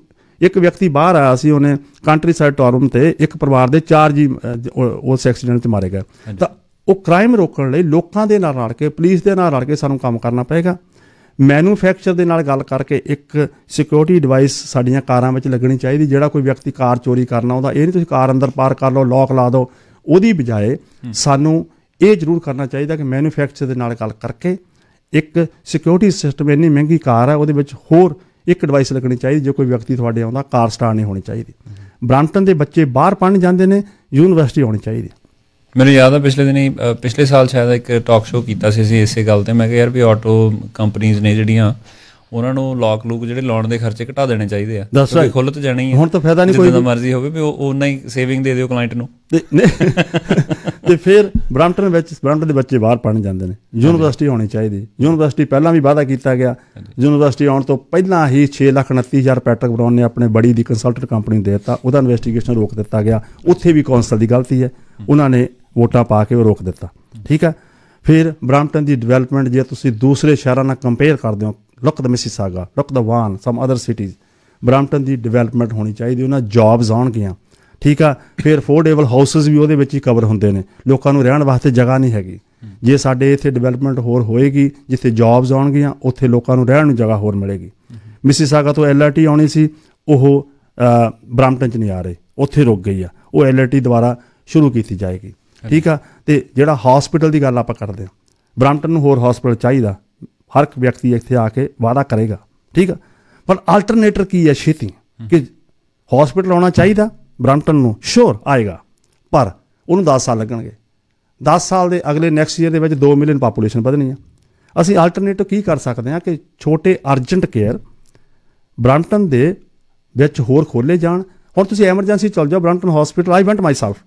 ਇੱਕ ਵਿਅਕਤੀ ਬਾਹਰ ਆਇਆ ਸੀ ਉਹਨੇ ਕੰਟਰੀ ਸਾਈਡ ਟੋਰਮ ਤੇ ਇੱਕ ਪਰਿਵਾਰ ਦੇ ਚਾਰ ਜੀ ਉਸ ਐਕਸੀਡੈਂਟ 'ਚ ਮਾਰੇ ਗਏ ਤਾਂ ਉਹ ਕ੍ਰਾਈਮ ਰੋਕਣ ਲਈ ਲੋਕਾਂ ਦੇ ਨਾਲ ਰਲ ਕੇ ਪੁਲਿਸ ਦੇ ਨਾਲ ਰਲ ਕੇ ਸਾਨੂੰ ਕੰਮ ਕਰਨਾ ਪਏਗਾ ਮੈਨੂਫੈਕਚਰ ਦੇ ਨਾਲ ਗੱਲ ਕਰਕੇ ਇੱਕ ਸਿਕਿਉਰਿਟੀ ਡਿਵਾਈਸ ਸਾਡੀਆਂ ਕਾਰਾਂ ਵਿੱਚ ਲੱਗਣੀ ਚਾਹੀਦੀ ਜਿਹੜਾ ਕੋਈ ਵਿਅਕਤੀ ਕਾਰ ਚੋਰੀ ਕਰਨਾ ਆਉਂਦਾ ਇਹ ਨਹੀਂ ਤੁਸੀਂ ਕਾਰ ਅੰਦਰ ਪਾਰ ਕਰ ਲਓ ਲੌਕ ਲਾ ਦਿਓ ਉਹਦੀ ਬਜਾਏ ਸਾਨੂੰ ਇਹ ਜ਼ਰੂਰ ਕਰਨਾ ਚਾਹੀਦਾ ਕਿ ਮੈਨੂਫੈਕਚਰ ਦੇ ਨਾਲ ਗੱਲ ਕਰਕੇ ਇੱਕ ਸਿਕਿਉਰਿਟੀ ਸਿਸਟਮ ਇੰਨੀ ਮਹਿੰਗੀ ਕਾਰ ਹੈ ਉਹਦੇ ਵਿੱਚ ਹੋਰ ਇੱਕ ਡਿਵਾਈਸ ਲੱਗਣੀ ਚਾਹੀਦੀ ਜੇ ਕੋਈ ਵਿਅਕਤੀ ਤੁਹਾਡੇ ਆਉਂਦਾ ਕਾਰ ਸਟਾਰ ਨਹੀਂ ਹੋਣੀ ਚਾਹੀਦੀ ਬ੍ਰਾਂਟਨ ਦੇ ਬੱਚੇ ਬਾਹਰ ਪੜਨ ਜਾਂਦੇ ਨੇ ਯੂਨੀਵਰਸਿਟੀ ਹੋਣੀ ਚਾਹੀਦੀ ਮੈਨੂੰ ਯਾਦ ਆ ਪਿਛਲੇ ਦਿਨੀ ਪਿਛਲੇ ਸਾਲ ਸ਼ਾਇਦ ਇੱਕ ਟਾਕ ਸ਼ੋਅ ਕੀਤਾ ਸੀ ਅਸੀਂ ਇਸੇ ਗੱਲ ਤੇ ਮੈਂ ਕਿਹਾ ਯਾਰ ਵੀ ਆਟੋ ਕੰਪਨੀਆਂ ਨੇ ਜਿਹੜੀਆਂ ਉਹਨਾਂ ਨੂੰ ਲੋਕ ਲੂਕ ਜਿਹੜੇ ਲਾਉਣ ਦੇ ਖਰਚੇ ਘਟਾ ਦੇਣੇ ਚਾਹੀਦੇ ਆ ਕਿਉਂਕਿ ਖੁੱਲ ਤੇ ਜਾਣੀ ਹੈ ਹੁਣ ਤਾਂ ਫਾਇਦਾ ਨਹੀਂ ਕੋਈ ਜਿੰਨਾ ਮਰਜ਼ੀ ਹੋਵੇ ਵੀ ਉਹ ਉਹਨਾਂ ਹੀ ਸੇਵਿੰਗ ਦੇ ਦਿਓ ਕਲਾਇੰਟ ਨੂੰ ਤੇ ਫਿਰ ਬ੍ਰਾਂਟਨ ਵਿੱਚ ਬ੍ਰਾਂਟਨ ਦੇ ਬੱਚੇ ਬਾਹਰ ਪੜਨ ਜਾਂਦੇ ਨੇ ਯੂਨੀਵਰਸਿਟੀ ਹੋਣੀ ਚਾਹੀਦੀ ਯੂਨੀਵਰਸਿਟੀ ਪਹਿਲਾਂ ਵੀ ਵਾਅਦਾ ਕੀਤਾ ਗਿਆ ਯੂਨੀਵਰਸਿਟੀ ਆਉਣ ਤੋਂ ਪਹਿਲਾਂ ਹੀ 629000 ਪੈਟਕ ਬਰਾਉਨ ਨੇ ਆਪਣੇ ਬੜੀ ਦੀ ਕੰਸਲਟੈਂਟ ਕੰਪਨੀ ਦੇ ਦਿੱਤਾ ਉਹਦਾ ਇਨਵੈਸਟੀਗੇਸ਼ਨ ਰੋਕ ਦਿੱਤਾ ਗਿਆ ਉੱਥੇ ਵੀ ਕੌਂਸਲ ਦੀ ਗਲਤੀ ਹੈ ਉਹਨਾਂ ਨੇ ਵੋਟਾਂ ਪਾ ਕੇ ਉਹ ਰੋਕ ਦਿੱਤਾ ਠੀਕ ਹੈ ਫਿਰ ਬ੍ਰਾਂਟਨ ਦੀ ਡਿਵੈਲਪਮੈਂਟ ਜੇ ਤੁਸੀਂ ਦੂਸਰੇ ਸ਼ਹਿਰਾਂ ਨਾਲ ਕੰਪੇਅਰ ਕਰਦੇ ਹੋ look the Mississauga look the Vaughan some other cities Brampton ਦੀ ਡਿਵੈਲਪਮੈਂਟ ਹੋਣੀ ਚਾਹੀਦੀ ਉਹਨਾਂ ਜੌਬਸ ਆਉਣਗੀਆਂ ਠੀਕ ਆ ਫਿਰ ਅਫੋਰਡੇਬਲ ਹਾਊਸਸ ਵੀ ਉਹਦੇ ਵਿੱਚ ਹੀ ਕਵਰ ਹੁੰਦੇ ਨੇ ਲੋਕਾਂ ਨੂੰ ਰਹਿਣ ਵਾਸਤੇ ਜਗ੍ਹਾ ਨਹੀਂ ਹੈਗੀ ਜੇ ਸਾਡੇ ਇੱਥੇ ਡਿਵੈਲਪਮੈਂਟ ਹੋਰ ਹੋਏਗੀ ਜਿੱਥੇ ਜੌਬਸ ਆਉਣਗੀਆਂ ਉੱਥੇ ਲੋਕਾਂ ਨੂੰ ਰਹਿਣ ਨੂੰ ਜਗ੍ਹਾ ਹੋਰ ਮਿਲੇਗੀ ਮਿਸਿਸਾਗਾ ਤੋਂ ਐਲਆਰਟੀ ਆਉਣੀ ਸੀ ਉਹ ਬ੍ਰਾਂਟਨ ਚ ਨਹੀਂ ਆ ਰਹੀ ਉੱਥੇ ਰੁਕ ਗਈ ਆ ਉਹ ਐਲਆਰਟੀ ਦੁਆਰਾ ਸ਼ੁਰੂ ਕੀਤੀ ਜਾਏਗੀ ਠੀਕ ਆ ਤੇ ਜਿਹੜਾ ਹਸਪੀਟਲ ਦੀ ਗੱਲ ਆਪਾਂ ਕਰਦੇ ਆ ਬ੍ਰਾਂਟਨ ਨੂੰ ਹੋਰ ਹਸਪੀਟਲ ਚਾਹੀਦਾ ਹਰ ਇੱਕ ਵਿਅਕਤੀ ਇੱਥੇ ਆ ਕੇ ਵਾਦਾ ਕਰੇਗਾ ਠੀਕ ਆ ਪਰ ਆਲਟਰਨੇਟਰ ਕੀ ਹੈ ਛੇਤੀ ਕਿ ਹਸਪੀਟਲ ਆਉਣਾ ਚਾਹੀਦਾ ਬ੍ਰਾਂਟਨ ਨੂੰ ਸ਼ੋਰ ਆਏਗਾ ਪਰ ਉਹਨੂੰ 10 ਸਾਲ ਲੱਗਣਗੇ 10 ਸਾਲ ਦੇ ਅਗਲੇ ਨੈਕਸਟ ਈਅਰ ਦੇ ਵਿੱਚ 2 ਮਿਲੀਅਨ ਪਾਪੂਲੇਸ਼ਨ ਵਧਣੀ ਆ ਅਸੀਂ ਆਲਟਰਨੇਟਿਵ ਕੀ ਕਰ ਸਕਦੇ ਹਾਂ ਕਿ ਛੋਟੇ ਅਰਜੈਂਟ ਕੇਅਰ ਬ੍ਰਾਂਟਨ ਦੇ ਵਿੱਚ ਹੋਰ ਖੋਲੇ ਜਾਣ ਹੁਣ ਤੁਸੀਂ ਐਮਰਜੈਂਸੀ ਚਲ ਜਾਓ ਬ੍ਰਾਂਟਨ ਹਸਪੀਟਲ ਆਈ ਵੈਂਟ ਮਾਈਸੈਲਫ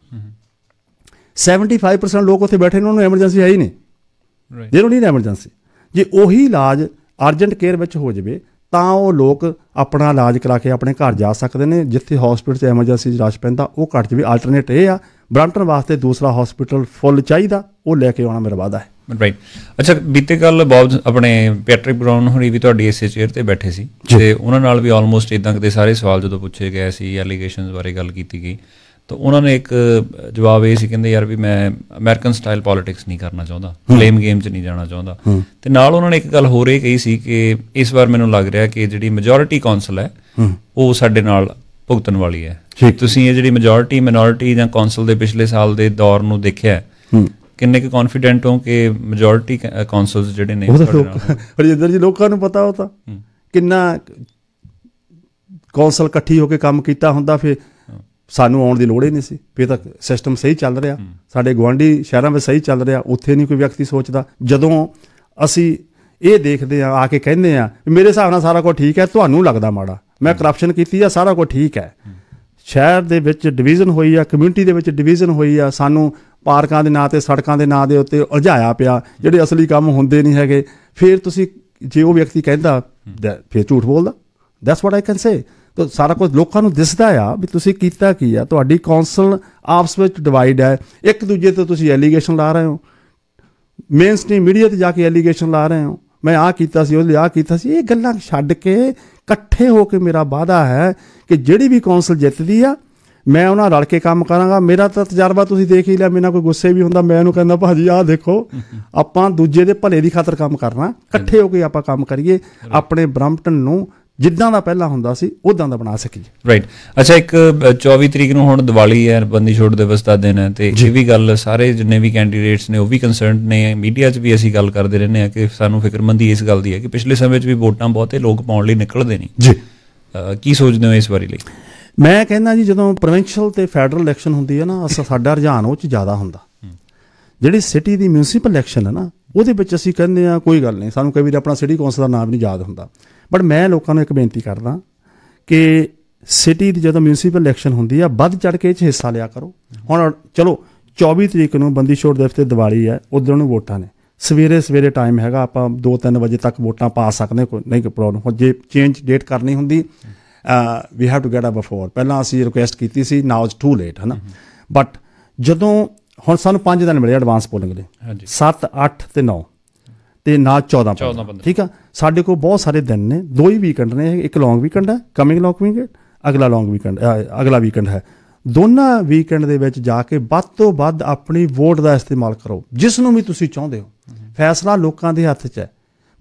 75% ਲੋਕ ਉੱਥੇ ਬੈਠੇ ਨੇ ਉਹਨਾਂ ਨੂੰ ਐਮਰਜੈਂਸੀ ਹੈ ਹੀ ਨਹੀਂ ਜੇ ਉਹ ਨਹੀਂ ਐਮਰਜੈਂਸੀ ਜੇ ਉਹੀ ਇਲਾਜ ਅਰਜੈਂਟ ਕੇਅਰ ਵਿੱਚ ਹੋ ਜਾਵੇ ਤਾਂ ਉਹ ਲੋਕ ਆਪਣਾ ਇਲਾਜ ਕਰਾ ਕੇ ਆਪਣੇ ਘਰ ਜਾ ਸਕਦੇ ਨੇ ਜਿੱਥੇ ਹਸਪੀਟਲ 'ਚ ਐਮਰਜੈਂਸੀ ਦੀ ਪੈਂਦਾ ਉਹ ਘਟ ਜਵੇ ਆਲਟਰਨੇਟ ਇਹ ਆ ਬ੍ਰਾਂਟਨ ਵਾਸਤੇ ਦੂਸਰਾ ਹਸਪੀਟਲ ਫੁੱਲ ਚਾਹੀਦਾ ਉਹ ਲੈ ਕੇ ਆਉਣਾ ਮੇਰਾ ਵਾਦਾ ਹੈ ਰਾਈਟ ਅੱਛਾ ਬੀਤੇ ਕੱਲ ਬੌਬ ਆਪਣੇ ਪੈਟ੍ਰਿਕ ਬ੍ਰਾਊਨ ਹੋਣੀ ਵੀ ਤੁਹਾਡੀ ਇਸੇ ਚੇਅਰ ਤੇ ਬੈਠੇ ਸੀ ਤੇ ਉਹਨਾਂ ਨਾਲ ਵੀ ਆਲਮੋਸਟ ਇਦਾਂ ਕਿਤੇ ਸਾਰੇ ਸਵਾਲ ਜਦੋਂ ਪੁੱਛੇ ਗਏ ਸੀ ਐਲੀਗੇਸ਼ਨਸ ਬਾਰੇ ਗੱਲ ਕੀਤੀ ਗਈ ਤਾਂ ਉਹਨਾਂ ਨੇ ਇੱਕ ਜਵਾਬ ਇਹ ਸੀ ਕਹਿੰਦੇ ਯਾਰ ਵੀ ਮੈਂ ਅਮਰੀਕਨ ਸਟਾਈਲ ਪੋਲਿਟਿਕਸ ਨਹੀਂ ਕਰਨਾ ਚਾਹੁੰਦਾ ਫਲੇਮ ਗੇਮ 'ਚ ਨਹੀਂ ਜਾਣਾ ਚਾਹੁੰਦਾ ਤੇ ਨਾਲ ਉਹਨਾਂ ਨੇ ਇੱਕ ਗੱਲ ਹੋਰ ਇਹ ਕਹੀ ਸੀ ਕਿ ਇਸ ਵਾਰ ਮੈਨੂੰ ਲੱਗ ਰਿਹਾ ਕਿ ਜਿਹੜੀ ਮੈਜੋਰਿਟੀ ਕੌਂਸਲ ਹੈ ਉਹ ਸਾਡੇ ਨਾਲ ਭੁਗਤਣ ਵਾਲੀ ਹੈ ਤੁਸੀਂ ਇਹ ਜਿਹੜੀ ਮੈਜੋਰਿਟੀ ਮਿਨੋਰਿਟੀ ਜਾਂ ਕੌਂਸਲ ਦੇ ਪਿਛਲੇ ਸਾਲ ਦੇ ਦੌਰ ਨੂੰ ਦੇਖਿਆ ਕਿੰਨੇ ਕੁ ਕੌਨਫੀਡੈਂਟ ਹੋ ਕਿ ਮੈਜੋਰਿਟੀ ਕੌਂਸਲਸ ਜਿਹੜੇ ਨੇ ਰਜਿੰਦਰ ਜੀ ਲੋਕਾਂ ਨੂੰ ਪਤਾ ਹੁੰਦਾ ਕਿੰਨਾ ਕੌਂਸਲ ਇਕੱਠੀ ਹੋ ਕੇ ਕੰਮ ਕੀਤਾ ਹੁੰਦਾ ਫਿਰ ਸਾਨੂੰ ਆਉਣ ਦੀ ਲੋੜ ਹੀ ਨਹੀਂ ਸੀ ਫੇਰ ਤਾਂ ਸਿਸਟਮ ਸਹੀ ਚੱਲ ਰਿਹਾ ਸਾਡੇ ਗਵਾਂਢੀ ਸ਼ਹਿਰਾਂ ਵਿੱਚ ਸਹੀ ਚੱਲ ਰਿਹਾ ਉੱਥੇ ਨਹੀਂ ਕੋਈ ਵਿਅਕਤੀ ਸੋਚਦਾ ਜਦੋਂ ਅਸੀਂ ਇਹ ਦੇਖਦੇ ਆ ਆ ਕੇ ਕਹਿੰਦੇ ਆ ਮੇਰੇ ਹਿਸਾਬ ਨਾਲ ਸਾਰਾ ਕੁਝ ਠੀਕ ਹੈ ਤੁਹਾਨੂੰ ਲੱਗਦਾ ਮਾੜਾ ਮੈਂ ਕਰਪਸ਼ਨ ਕੀਤੀ ਆ ਸਾਰਾ ਕੁਝ ਠੀਕ ਹੈ ਸ਼ਹਿਰ ਦੇ ਵਿੱਚ ਡਿਵੀਜ਼ਨ ਹੋਈ ਆ ਕਮਿਊਨਿਟੀ ਦੇ ਵਿੱਚ ਡਿਵੀਜ਼ਨ ਹੋਈ ਆ ਸਾਨੂੰ ਪਾਰਕਾਂ ਦੇ ਨਾਂ ਤੇ ਸੜਕਾਂ ਦੇ ਨਾਂ ਦੇ ਉੱਤੇ ਉਲਝਾਇਆ ਪਿਆ ਜਿਹੜੇ ਅਸਲੀ ਕੰਮ ਹੁੰਦੇ ਨਹੀਂ ਹੈਗੇ ਫਿਰ ਤੁਸੀਂ ਜੇ ਉਹ ਵਿਅਕਤੀ ਕਹਿੰਦਾ ਫਿਰ ਝੂਠ ਬੋਲਦਾ that's what I can say ਤਾਂ ਸਾਰਾ ਕੁਝ ਲੋਕਾਂ ਨੂੰ ਦਿਸਦਾ ਆ ਵੀ ਤੁਸੀਂ ਕੀਤਾ ਕੀ ਆ ਤੁਹਾਡੀ ਕੌਂਸਲ ਆਪਸ ਵਿੱਚ ਡਿਵਾਈਡ ਹੈ ਇੱਕ ਦੂਜੇ ਤੇ ਤੁਸੀਂ ਐਲੀਗੇਸ਼ਨ ਲਾ ਰਹੇ ਹੋ ਮੇਨ ਸਟ੍ਰੀਮ ਮੀਡੀਆ ਤੇ ਜਾ ਕੇ ਐਲੀਗੇਸ਼ਨ ਲਾ ਰਹੇ ਹੋ ਮੈਂ ਆ ਕੀਤਾ ਸੀ ਉਹਦੇ ਆ ਕੀਤਾ ਸੀ ਇਹ ਗੱਲਾਂ ਛੱਡ ਕੇ ਇਕੱਠੇ ਹੋ ਕੇ ਮੇਰਾ ਵਾਅਦਾ ਹੈ ਕਿ ਜਿਹੜੀ ਵੀ ਕੌਂਸਲ ਜਿੱਤਦੀ ਆ ਮੈਂ ਉਹਨਾਂ ਰਲ ਕੇ ਕੰਮ ਕਰਾਂਗਾ ਮੇਰਾ ਤਾਂ ਤਜਰਬਾ ਤੁਸੀਂ ਦੇਖ ਹੀ ਲਿਆ ਮੇਰਾ ਕੋਈ ਗੁੱਸੇ ਵੀ ਹੁੰਦਾ ਮੈਂ ਉਹਨੂੰ ਕਹਿੰਦਾ ਭਾਜੀ ਆਹ ਦੇਖੋ ਆਪਾਂ ਦੂਜੇ ਦੇ ਭਲੇ ਦੀ ਖਾਤਰ ਕੰਮ ਕਰਨਾ ਇਕੱਠੇ ਹੋ ਕੇ ਆਪਾਂ ਕੰਮ ਕਰੀਏ ਆਪਣੇ ਬ੍ਰੈਂਪਟਨ ਨੂੰ ਜਿੱਦਾਂ ਦਾ ਪਹਿਲਾਂ ਹੁੰਦਾ ਸੀ ਉਦਾਂ ਦਾ ਬਣਾ ਸਕੀਏ ਰਾਈਟ ਅੱਛਾ ਇੱਕ 24 ਤਰੀਕ ਨੂੰ ਹੁਣ ਦੀਵਾਲੀ ਹੈ ਬੰਦੀ ਛੋੜ ਦਿਵਸ ਦਾ ਦਿਨ ਹੈ ਤੇ ਇਹ ਵੀ ਗੱਲ ਸਾਰੇ ਜਿੰਨੇ ਵੀ ਕੈਂਡੀਡੇਟਸ ਨੇ ਉਹ ਵੀ ਕਨਸਰਨਡ ਨੇ ਮੀਡੀਆ 'ਚ ਵੀ ਅਸੀਂ ਗੱਲ ਕਰਦੇ ਰਹਿੰਦੇ ਆ ਕਿ ਸਾਨੂੰ ਫਿਕਰਮੰਦੀ ਇਸ ਗੱਲ ਦੀ ਹੈ ਕਿ ਪਿਛਲੇ ਸਮੇਂ 'ਚ ਵੀ ਵੋਟਾਂ ਬਹੁਤੇ ਲੋਕ ਪਾਉਣ ਲਈ ਨਿਕਲਦੇ ਨਹੀਂ ਜੀ ਕੀ ਸੋਚਦੇ ਹੋ ਇਸ ਵਾਰੀ ਲਈ ਮੈਂ ਕਹਿੰਦਾ ਜੀ ਜਦੋਂ ਪ੍ਰੋਵਿੰਸ਼ੀਅਲ ਤੇ ਫੈਡਰਲ ਇਲੈਕਸ਼ਨ ਹੁੰਦੀ ਹੈ ਨਾ ਸਾਡਾ ਰੁਝਾਨ ਉਹ 'ਚ ਜ਼ਿਆਦਾ ਹੁੰਦਾ ਜਿਹੜੀ ਸਿਟੀ ਦੀ ਮਿਊਨਿਸਪਲ ਇਲੈਕਸ਼ਨ ਹੈ ਨਾ ਉਹਦੇ ਵਿੱਚ ਅਸੀਂ ਕਹਿੰਦੇ ਆ ਕੋਈ ਗੱਲ ਨਹੀਂ ਸਾਨੂੰ ਕਈ ਵਾਰ ਆਪਣਾ ਸਿਟੀ ਕੌਂਸਲ ਦਾ ਨਾਮ ਨਹੀਂ ਯਾਦ ਹੁੰਦਾ ਬਟ ਮੈਂ ਲੋਕਾਂ ਨੂੰ ਇੱਕ ਬੇਨਤੀ ਕਰਦਾ ਕਿ ਸਿਟੀ ਦੀ ਜਦੋਂ ਮਿਊਨਿਸਪਲ ਇਲੈਕਸ਼ਨ ਹੁੰਦੀ ਆ ਵੱਧ ਚੜ ਕੇ ਇਹ ਚ ਹਿੱਸਾ ਲਿਆ ਕਰੋ ਹੁਣ ਚਲੋ 24 ਤਰੀਕ ਨੂੰ ਬੰਦੀ ਛੋੜ ਦਿਵਸ ਤੇ ਦੀਵਾਲੀ ਹੈ ਉਧਰ ਨੂੰ ਵੋਟਾਂ ਨੇ ਸਵੇਰੇ ਸਵੇਰੇ ਟਾਈਮ ਹੈਗਾ ਆਪਾਂ 2-3 ਵਜੇ ਤੱਕ ਵੋਟਾਂ ਪਾ ਸਕਦੇ ਕੋਈ ਨਹੀਂ ਕੋਈ ਪ੍ਰੋਬਲਮ ਹੋ ਜੇ ਚੇਂਜ ਡੇਟ ਕਰਨੀ ਹੁੰਦੀ we have to get up before ਪਹਿਲਾਂ ਅਸੀਂ ਰਿਕੁਐਸਟ ਕੀਤੀ ਸੀ ਨਾਓ ਇਟਸ ਟੂ ਲੇਟ ਹਨਾ ਬਟ ਜਦੋਂ ਹੁਣ ਸਾਨੂੰ 5 ਦਿਨ ਮਿਲੇ ਐਡਵਾਂਸ ਪੋਲਿੰਗ ਦੇ 7 8 ਤੇ 9 ਤੇ ਨਾ 14 15 ਠੀਕ ਆ ਸਾਡੇ ਕੋਲ ਬਹੁਤ ਸਾਰੇ ਦਿਨ ਨੇ ਦੋ ਹੀ ਵੀਕਐਂਡ ਨੇ ਇੱਕ ਲੌਂਗ ਵੀਕਐਂਡ ਹੈ ਕਮਿੰਗ ਲੌਂਗ ਵੀਕਐਂਡ ਅਗਲਾ ਲੌਂਗ ਵੀਕਐਂਡ ਅਗਲਾ ਵੀਕਐਂਡ ਹੈ ਦੋਨਾਂ ਵੀਕਐਂਡ ਦੇ ਵਿੱਚ ਜਾ ਕੇ ਵੱਧ ਤੋਂ ਵੱਧ ਆਪਣੀ ਵੋਟ ਦਾ ਇਸਤੇਮਾਲ ਕਰੋ ਜਿਸ ਨੂੰ ਵੀ ਤੁਸੀਂ ਚਾਹੁੰਦੇ ਹੋ ਫੈਸਲਾ ਲੋਕਾਂ ਦੇ ਹੱਥ 'ਚ ਹੈ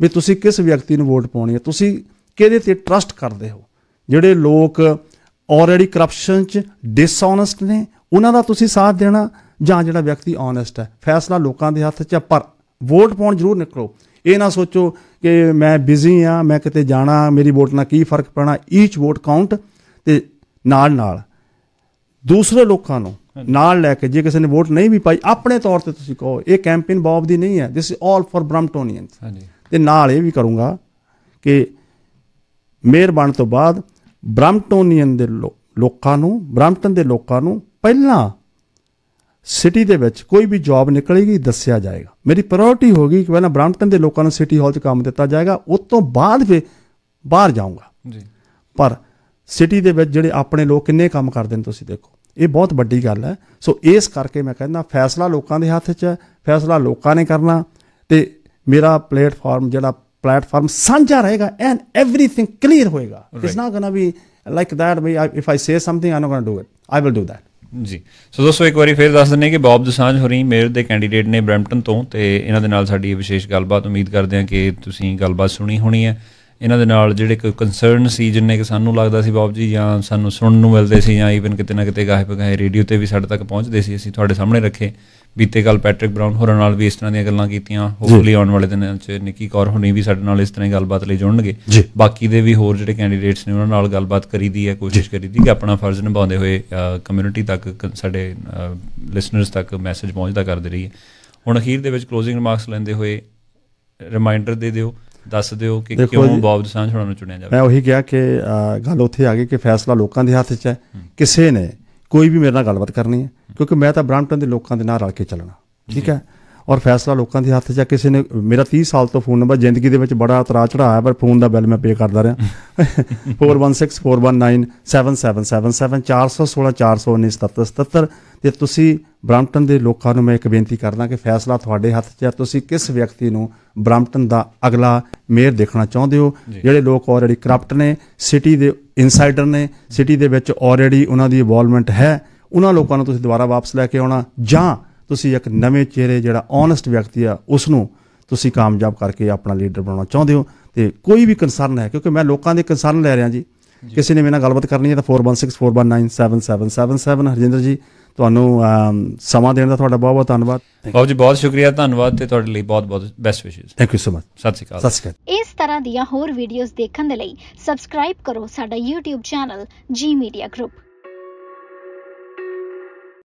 ਵੀ ਤੁਸੀਂ ਕਿਸ ਵਿਅਕਤੀ ਨੂੰ ਵੋਟ ਪਾਉਣੀ ਹੈ ਤੁਸੀਂ ਕਿਹਦੇ ਤੇ ਟਰਸਟ ਕਰਦੇ ਹੋ ਜਿਹੜੇ ਲੋਕ ਆਲਰੇਡੀ ਕਰਪਸ਼ਨ 'ਚ ਡਿਸਹੋਨੈਸਟ ਨੇ ਉਹਨਾਂ ਦਾ ਤੁਸੀਂ ਸਾਥ ਦੇਣਾ ਜਾਂ ਜਿਹੜਾ ਵਿਅਕਤੀ ਓਨੈਸਟ ਹੈ ਫੈਸਲਾ ਲੋਕਾਂ ਦੇ ਹੱਥ 'ਚ ਹੈ ਪਰ ਵੋਟ ਪਾਉਣ ਜ਼ਰੂਰ ਨਿਕਲੋ ਇਹ ਨਾ ਸੋਚੋ ਕਿ ਮੈਂ ਬਿਜ਼ੀ ਆ ਮੈਂ ਕਿਤੇ ਜਾਣਾ ਮੇਰੀ ਵੋਟ ਨਾਲ ਕੀ ਫਰਕ ਪੈਣਾ ਈਚ ਵੋਟ ਕਾਊਂਟ ਤੇ ਨਾਲ ਨਾਲ ਦੂਸਰੇ ਲੋਕਾਂ ਨੂੰ ਨਾਲ ਲੈ ਕੇ ਜੇ ਕਿਸੇ ਨੇ ਵੋਟ ਨਹੀਂ ਵੀ ਪਾਈ ਆਪਣੇ ਤੌਰ ਤੇ ਤੁਸੀਂ ਕਹੋ ਇਹ ਕੈਂਪੇਨ ਬੌਬ ਦੀ ਨਹੀਂ ਹੈ this is all for Bramptonians ਹਾਂਜੀ ਤੇ ਨਾਲ ਇਹ ਵੀ ਕਰੂੰਗਾ ਕਿ ਮੇਅਰ ਬਣ ਤੋਂ ਬਾਅਦ ਬ੍ਰਮਟੋਨੀਅਨ ਦੇ ਲੋਕਾਂ ਨੂੰ ਬ੍ਰਮਟਨ ਦੇ ਲੋਕਾਂ ਨੂੰ ਪਹਿਲਾਂ ਸਿਟੀ ਦੇ ਵਿੱਚ ਕੋਈ ਵੀ ਜੌਬ ਨਿਕਲੇਗੀ ਦੱਸਿਆ ਜਾਏਗਾ ਮੇਰੀ ਪ੍ਰਾਇੋਰਟੀ ਹੋਗੀ ਕਿ ਪਹਿਲਾਂ ਬ੍ਰਾਂਟਨ ਦੇ ਲੋਕਾਂ ਨੂੰ ਸਿਟੀ ਹਾਲ 'ਚ ਕੰਮ ਦਿੱਤਾ ਜਾਏਗਾ ਉਸ ਤੋਂ ਬਾਅਦ ਫਿਰ ਬਾਹਰ ਜਾਊਂਗਾ ਜੀ ਪਰ ਸਿਟੀ ਦੇ ਵਿੱਚ ਜਿਹੜੇ ਆਪਣੇ ਲੋਕ ਕਿੰਨੇ ਕੰਮ ਕਰਦੇ ਨੇ ਤੁਸੀਂ ਦੇਖੋ ਇਹ ਬਹੁਤ ਵੱਡੀ ਗੱਲ ਹੈ ਸੋ ਇਸ ਕਰਕੇ ਮੈਂ ਕਹਿੰਦਾ ਫੈਸਲਾ ਲੋਕਾਂ ਦੇ ਹੱਥ 'ਚ ਹੈ ਫੈਸਲਾ ਲੋਕਾਂ ਨੇ ਕਰਨਾ ਤੇ ਮੇਰਾ ਪਲੇਟਫਾਰਮ ਜਿਹੜਾ ਪਲੇਟਫਾਰਮ ਸਾਂਝਾ ਰਹੇਗਾ ਐਂਡ एवरीथिंग ਕਲੀਅਰ ਹੋਏਗਾ it's not gonna be like that ਵੀ if I say something am not gonna do it I will do that ਜੀ ਸੋ ਦੋਸਤੋ ਇੱਕ ਵਾਰੀ ਫੇਰ ਦੱਸ ਦਿੰਨੇ ਕਿ ਬੌਬ ਦਸਾਂਝ ਹੋਰੀ ਮੇਅਰ ਦੇ ਕੈਂਡੀਡੇਟ ਨੇ ਬ੍ਰੈਂਪਟਨ ਤੋਂ ਤੇ ਇਹਨਾਂ ਦੇ ਨਾਲ ਸਾਡੀ ਇਹ ਵਿਸ਼ੇਸ਼ ਗੱਲਬਾਤ ਉਮੀਦ ਕਰਦੇ ਹਾਂ ਕਿ ਤੁਸੀਂ ਗੱਲਬਾਤ ਸੁਣੀ ਹੋਣੀ ਹੈ ਇਹਨਾਂ ਦੇ ਨਾਲ ਜਿਹੜੇ ਕੋਈ ਕੰਸਰਨ ਸੀ ਜਿੰਨੇ ਕਿ ਸਾਨੂੰ ਲੱਗਦਾ ਸੀ ਬਾਬ ਜੀ ਜਾਂ ਸਾਨੂੰ ਸੁਣਨ ਨੂੰ ਮਿਲਦੇ ਸੀ ਜਾਂ ਈਵਨ ਕਿਤੇ ਨਾ ਕਿਤੇ ਗਾਹੇ ਪਗਾਹੇ ਰੇਡੀਓ ਤੇ ਵੀ ਸਾਡੇ ਤੱਕ ਪਹੁੰਚਦੇ ਸੀ ਅਸੀਂ ਤੁਹਾਡੇ ਸਾਹਮਣੇ ਰੱਖੇ ਬੀਤੇ ਕੱਲ ਪੈਟ੍ਰਿਕ ਬ੍ਰਾਊਨ ਹੋਰਾਂ ਨਾਲ ਵੀ ਇਸ ਤਰ੍ਹਾਂ ਦੀਆਂ ਗੱਲਾਂ ਕੀਤੀਆਂ ਹੋਪਫੁਲੀ ਆਉਣ ਵਾਲੇ ਦਿਨਾਂ 'ਚ ਨਿੱਕੀ ਕੌਰ ਹੋਣੀ ਵੀ ਸਾਡੇ ਨਾਲ ਇਸ ਤਰ੍ਹਾਂ ਹੀ ਗੱਲਬਾਤ ਲਈ ਜੁੜਨਗੇ ਬਾਕੀ ਦੇ ਵੀ ਹੋਰ ਜਿਹੜੇ ਕੈਂਡੀਡੇਟਸ ਨੇ ਉਹਨਾਂ ਨਾਲ ਗੱਲਬਾਤ ਕਰੀ ਦੀ ਹੈ ਕੋਸ਼ਿਸ਼ ਦੀ ਕਿ ਆਪਣਾ ਫਰਜ਼ ਨਿਭਾਉਂਦੇ ਹੋਏ ਕਮਿਊਨਿਟੀ ਤੱਕ ਸਾਡੇ ਲਿਸਨਰਸ ਤੱਕ ਮੈਸੇਜ ਪਹੁੰਚਦਾ ਕਰਦੇ ਰਹੀਏ ਹੁਣ ਅਖੀਰ ਦੇ ਵਿੱਚ ਕਲੋਜ਼ਿੰਗ ਰਿਮਾਰਕਸ ਲੈਂਦੇ ਹੋਏ ਰਿਮਾਈਂਡਰ ਦੇ ਦਿਓ ਦੱਸ ਦਿਓ ਕਿ ਕਿਉਂ ਬੌਬ ਦਸਾਂਝ ਹੋਣਾ ਨੂੰ ਚੁਣਿਆ ਜਾਵੇ ਮੈਂ ਉਹੀ ਕਿਹਾ ਕਿ ਗੱਲ ਉੱਥੇ ਆ ਗਈ ਕਿ ਫੈਸਲਾ ਲੋਕਾਂ ਦੇ ਹੱਥ 'ਚ ਹੈ ਕਿਸੇ ਨੇ ਕੋਈ ਵੀ ਮੇਰੇ ਨਾਲ ਗੱਲਬਾਤ ਕਰਨੀ ਹੈ ਕਿਉਂਕਿ ਮੈਂ ਤਾਂ ਬ੍ਰਾਂਟਨ ਦੇ ਲੋਕਾਂ ਦੇ ਨਾਲ ਰਲ ਕੇ ਚੱਲਣਾ ਠੀਕ ਹੈ ਔਰ ਫੈਸਲਾ ਲੋਕਾਂ ਦੇ ਹੱਥ 'ਚ ਆ ਕਿਸੇ ਨੇ ਮੇਰਾ 30 ਸਾਲ ਤੋਂ ਫੋਨ ਨੰਬਰ ਜ਼ਿੰਦਗੀ ਦੇ ਵਿੱਚ ਬੜਾ ਉਤਰਾ ਚੜਾਇਆ ਪਰ ਫੋਨ ਦਾ ਬਿੱਲ ਮੈਂ ਪੇ ਕਰਦਾ ਰਿਹਾ 4164197777 416 419 7777 ਤੇ ਤੁਸੀਂ ਬ੍ਰਾਮਟਨ ਦੇ ਲੋਕਾਂ ਨੂੰ ਮੈਂ ਇੱਕ ਬੇਨਤੀ ਕਰਦਾ ਕਿ ਫੈਸਲਾ ਤੁਹਾਡੇ ਹੱਥ 'ਚ ਹੈ ਤੁਸੀਂ ਕਿਸ ਵਿਅਕਤੀ ਨੂੰ ਬ੍ਰਾਮਟਨ ਦਾ ਅਗਲਾ ਮੇਅਰ ਦੇਖਣਾ ਚਾਹੁੰਦੇ ਹੋ ਜਿਹੜੇ ਲੋਕ ਆਲਰੇਡੀ ਕਰਪਟ ਨੇ ਸਿਟੀ ਦੇ ਇਨਸਾਈਡਰ ਨੇ ਸਿਟੀ ਦੇ ਵਿੱਚ ਆਲਰੇਡੀ ਉਹਨਾਂ ਦੀ ਇਨਵੋਲਵਮੈਂਟ ਹੈ ਉਹਨਾਂ ਲੋਕਾਂ ਨੂੰ ਤੁਸੀਂ ਦੁਬਾਰਾ ਵਾਪਸ ਲੈ ਕੇ ਆਉਣਾ ਜਾਂ ਤੁਸੀਂ ਇੱਕ ਨਵੇਂ ਚਿਹਰੇ ਜਿਹੜਾ ਓਨੈਸਟ ਵਿਅਕਤੀ ਆ ਉਸ ਨੂੰ ਤੁਸੀਂ ਕਾਮਯਾਬ ਕਰਕੇ ਆਪਣਾ ਲੀਡਰ ਬਣਾਉਣਾ ਚਾਹੁੰਦੇ ਹੋ ਤੇ ਕੋਈ ਵੀ ਕਨਸਰਨ ਹੈ ਕਿਉਂਕਿ ਮੈਂ ਲੋਕਾਂ ਦੇ ਕਨਸਰਨ ਲੈ ਰਿਹਾ ਜੀ ਕਿਸੇ ਨੇ ਮੇਰੇ ਨਾਲ ਗੱਲਬਾਤ ਕਰਨੀ ਹੈ ਤਾਂ 4164197777 ਹਰਜਿੰਦਰ ਜੀ ਤੁਹਾਨੂੰ ਸਮਾਂ ਦੇਣ ਦਾ ਤੁਹਾਡਾ ਬਹੁਤ ਬਹੁਤ ਧੰਨਵਾਦ ਬਾਬੂ ਜੀ ਬਹੁਤ ਸ਼ੁਕਰੀਆ ਧੰਨਵਾਦ ਤੇ ਤੁਹਾਡੇ ਲਈ ਬਹੁਤ ਬਹੁਤ ਬੈਸਟ ਵਿਸ਼ੇਸ ਥੈਂਕ ਯੂ ਸੋ ਮਚ ਸਤਿ ਸ਼੍ਰੀ ਅਕਾਲ ਸਤਿ ਸ਼੍ਰੀ ਅਕਾਲ ਇਸ ਤਰ੍ਹਾਂ ਦੀਆਂ ਹੋਰ ਵੀਡੀਓਜ਼ ਦੇਖਣ ਦੇ ਲਈ ਸਬਸਕ੍ਰਾਈਬ ਕਰੋ ਸਾਡਾ YouTube channel Zee media group